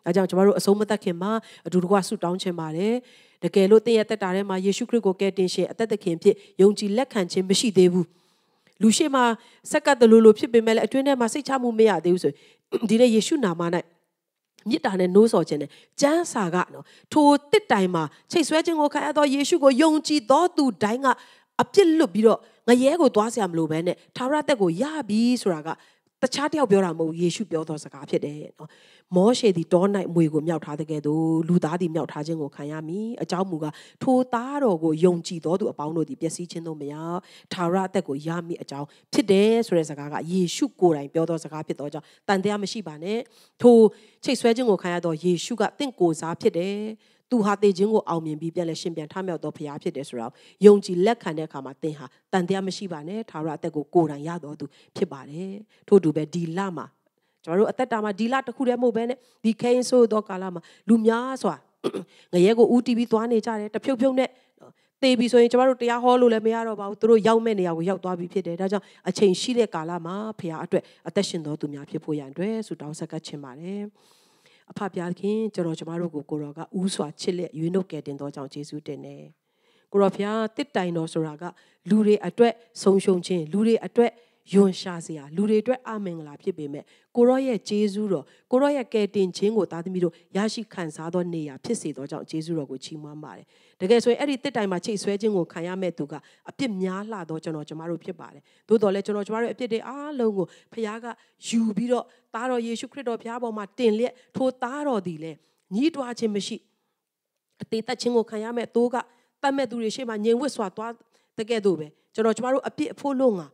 အဲကြောင့်ကျွန်တော်တို့အဆုံးမသက်ခင်မှာအတူတကွဆုတောင်းချင်ပါတယ်တကယ်လို့သင်ရဲ့တက်တာထဲမှာယေရှုခရစ်ကိုကယ်တင်ရှင်အသက်သခင်ဖြစ်ယုံကြည်လက်ခံခြင်းမရှိသေးဘူးလူရှိမှဆက်ကတ်တလူလိုဖြစ်ပေမဲ့လည်းအတွင်းထဲမှာစိတ်ချမှုမရသေးဘူးဆိုရင်ဒီနေ့ယေရှုနာမ၌မြစ်တာနဲ့နိုးစော်ခြင်းနဲ့ကျမ်းစာကနော်ထိုတစ်တိုင်မှာချိတ်ဆွဲခြင်းကိုခံရသောယေရှုကိုယုံကြည်သောသူတိုင်းကအပြစ်လွတ်ပြီးတော့ငရဲကိုသွားဆရာမလိုဘဲနဲ့သာရတက်ကိုရပြီဆိုတာကတခြားတယောက်ပြောတာမဟုတ်ယေရှုပြောသောစကားဖြစ်တယ်နော်မောရှေသည်တော၌မွေကိုမြောက်ထားတဲ့ကဲ့သို့လူသားသည်မြောက်ထားခြင်းကိုခံရမည်အကြောင်းမူကားထိုသားတော်ကိုယုံကြည်သောသူအပေါင်းတို့သည်ပျက်စီးခြင်းသို့မရောက်ထာဝရအသက်ကိုရမည်အကြောင်းဖြစ်တယ်ဆိုတဲ့စကားကယေရှုကိုယ်တိုင်ပြောသောစကားဖြစ်သောကြောင့်တန်တရားမရှိပါနဲ့ထိုချိတ်ဆွဲခြင်းကိုခံရသောယေရှုကတင့်ကိုယ်စားဖြစ်တယ်သူဟာသေခြင်းကိုအောင်မြင်ပြီးပြန်လဲရှင်ပြန်ထမြောက်သောဘုရားဖြစ်တယ်ဆိုတော့ယုံကြည်လက်ခံတဲ့အခါမှာသင်ဟာတန်တရားမရှိပါနဲ့ထာဝရအသက်ကိုကိုယ်တိုင်ရတော်သူဖြစ်ပါတယ်ထို့တူပဲဒီလမှာကျွန်တော်တို့အသက်တာမှာဒီလတစ်ခုတည်းမဟုတ်ဘဲနဲ့ဒီခဲရင်ဆိုးသောကာလမှာလူများစွာငရဲကိုဦးတီးပြီးသွားနေကြတယ်တဖြုတ်ဖြုတ်နဲ့သေပြီဆိုရင်ကျမတို့တရားဟောလို့လည်းမရတော့ပါဘူးသူတို့ရောက်မဲ့နေရာကိုရောက်သွားပြီဖြစ်တယ်ဒါကြောင့်အချိန်ရှိတဲ့ကာလမှာဖခင်အတွက်အသက်ရှင်တော်သူများဖြစ်ဖို့ရန်အတွက်ဆုတောင်းဆက်ကပ်ချင်ပါတယ်အဖပြခင်ကျွန်တော်ကျမတို့ကိုကိုတော်ကဥစွာချစ်လက်ရွေးနှုတ်ကယ်တင်တော်ကြောင့်ယေရှုတင်တယ်ကိုတော်ဖျားတစ်တိုင်တော်ဆိုတာက လူတွေအတွက် ဆုံးရှုံးခြင်းလူတွေအတွက်ယွန်ရှာစရာလူတွေအတွက်အမင်္ဂလာဖြစ်ပေမဲ့ကိုရောရဲ့ဂျေဇူးတော်ကိုရောရဲ့ကယ်တင်ခြင်းကိုသားသမီးတို့ရရှိခံစားသောနေရာဖြစ်စေသောကြောင့်ဂျေဇူးတော်ကိုချီးမွမ်းပါတယ်။တကယ်ဆိုရင်အဲ့ဒီတစ်တိုင်မှာချိတ်ဆွဲခြင်းကိုခံရမဲ့သူကအပြစ်များလှသောကျွန်တော်ကျမတို့ဖြစ်ပါတယ်။သို့တော်လည်းကျွန်တော်ကျမတို့အပြစ်တွေအားလုံးကိုဖခင်ကယူပြီးတော့သားတော်ယေရှုခရစ်တော်ဖခင်ပေါ်မှာတင်လျက်ထိုသားတော်သည်လည်းညှိတွားခြင်းမရှိအသေးသက်ခြင်းကိုခံရမဲ့သူကပတ်မဲ့သူတွေရှေ့မှာငြိမ်ဝှက်စွာသွားတကယ်တော့ပဲကျွန်တော်ကျမတို့အပြစ်အဖို့လို့ငါ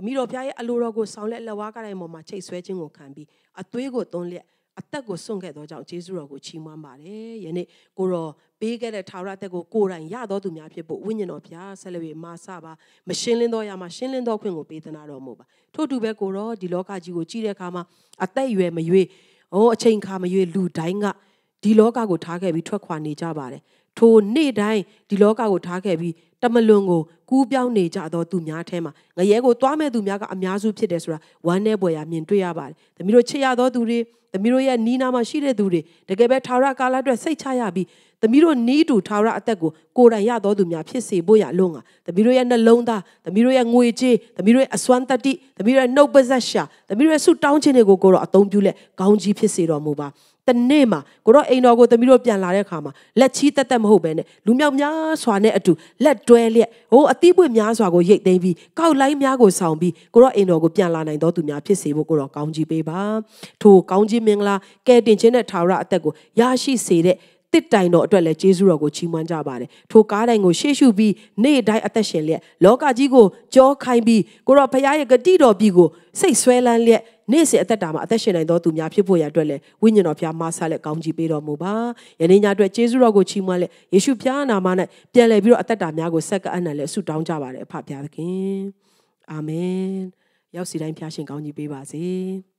ခမည်းတော်ဘုရားရဲ့အလိုတော်ကိုဆောင်လက်လက်ဝါးကတိုင်းပေါ်မှာချိတ်ဆွဲခြင်းကိုခံပြီးအသွေးကိုသွန်းလျက်အသက်ကိုစွန့်ခဲ့သောကြောင့်ယေရှုတော်ကိုချီးမွမ်းပါတယ်။ယနေ့ကိုတော်ပေးခဲ့တဲ့ထာဝရအသက်ကိုကိုယ်တိုင်ရတော်သူများဖြစ်ဖို့ဝိညာဉ်တော်ဘုရားဆက်လက်ပြီးမာဆပါမရှင်းလင်းသောရာမှာရှင်းလင်းသောခွင့်ကိုပေးသနာတော်မူပါ။ထို့တူပဲကိုတော်ဒီလောကကြီးကိုကြည့်တဲ့အခါမှာအသက်အရွယ်မရွေးဟောအချိန်အခါမရွေးလူတိုင်းကဒီလောကကိုထားခဲ့ပြီးထွက်ခွာနေကြပါတယ်။ထိုနေ့တိုင်းဒီလောကကိုထားခဲ့ပြီးတမလွန်ကိုကူးပြောင်းနေကြသောသူများထဲမှာငရဲကိုသွားမဲ့သူများကအများစုဖြစ်တယ်ဆိုတာဝမ်းနည်းပွေရာမြင်တွေ့ရပါတယ်။သမီးတို့ချစ်ရသောသူတွေသမီးတို့ရဲ့နီးနားမှာရှိတဲ့သူတွေတကယ်ပဲထာဝရကာလအတွက်စိတ်ချရပြီးသမီးတို့နီးတူထာဝရအသက်ကိုကိုယ်တိုင်ရသောသူများဖြစ်စေဖို့ရလို့ငါသမီးတို့ရဲ့နှလုံးသားသမီးတို့ရဲ့ငွေကြေးသမီးတို့ရဲ့အစွမ်းတတ္တိသမီးတို့ရဲ့နှုတ်ပါဆက်ရှာသမီးတို့ရဲ့ဆုတောင်းခြင်းတွေကိုကိုယ်တော်အသုံးပြုလက်ကောင်းကြီးဖြစ်စေတော်မူပါ။တနေ့မှာကိုတော့အိမ်တော်ကိုသမီးတို့ပြန်လာတဲ့ခါမှာလက်ချီးတက်တက်မဟုတ်ပဲနဲ့လူမြောက်များစွာနဲ့အတူလက်တွဲလျက်ဟိုအသီးပွင့်များစွာကိုရိတ်သိမ်းပြီးကောက်လိုင်းများကိုဆောင်ပြီးကိုတော့အိမ်တော်ကိုပြန်လာနိုင်တော်သူများဖြစ်စေဖို့ကိုတော့ကောင်းချီးပေးပါထိုကောင်းချီးမင်္ဂလာကဲတင်ခြင်းနဲ့ထာဝရအသက်ကိုရရှိစေတဲ့တစ်တိုင်တော်အတွက်လည်းယေရှုတော်ကိုချီးမွမ်းကြပါတယ်ထိုကားတိုင်ကိုရှေ့ရှုပြီးနေ့တိုင်းအသက်ရှင်လျက် လောကကြီးကိုကြောခိုင်းပြီးကိုရောဖရားရဲ့ဂတိတော်ပြီကိုစိတ်ဆွဲလန်းလျက်နေ့စဉ်အသက်တာမှာအသက်ရှင်နိုင်သောသူများဖြစ်ဖို့ရအတွက်လည်းဝိညာဉ်တော်ဖရားမဆာလက်ကောင်းချီးပေးတော်မူပါယနေ့ညအတွက်ယေရှုတော်ကိုချီးမွမ်းလက်ယေရှုဖရားနာမနဲ့ပြန်လည်ပြီးတော့အသက်တာများကိုဆက်ကအနံ့လက်ဆုတောင်းကြပါတယ်အဖဖရားသခင်အာမင်ရောက်စီတိုင်းဖရားရှင်ကောင်းကြီးပေးပါစေ။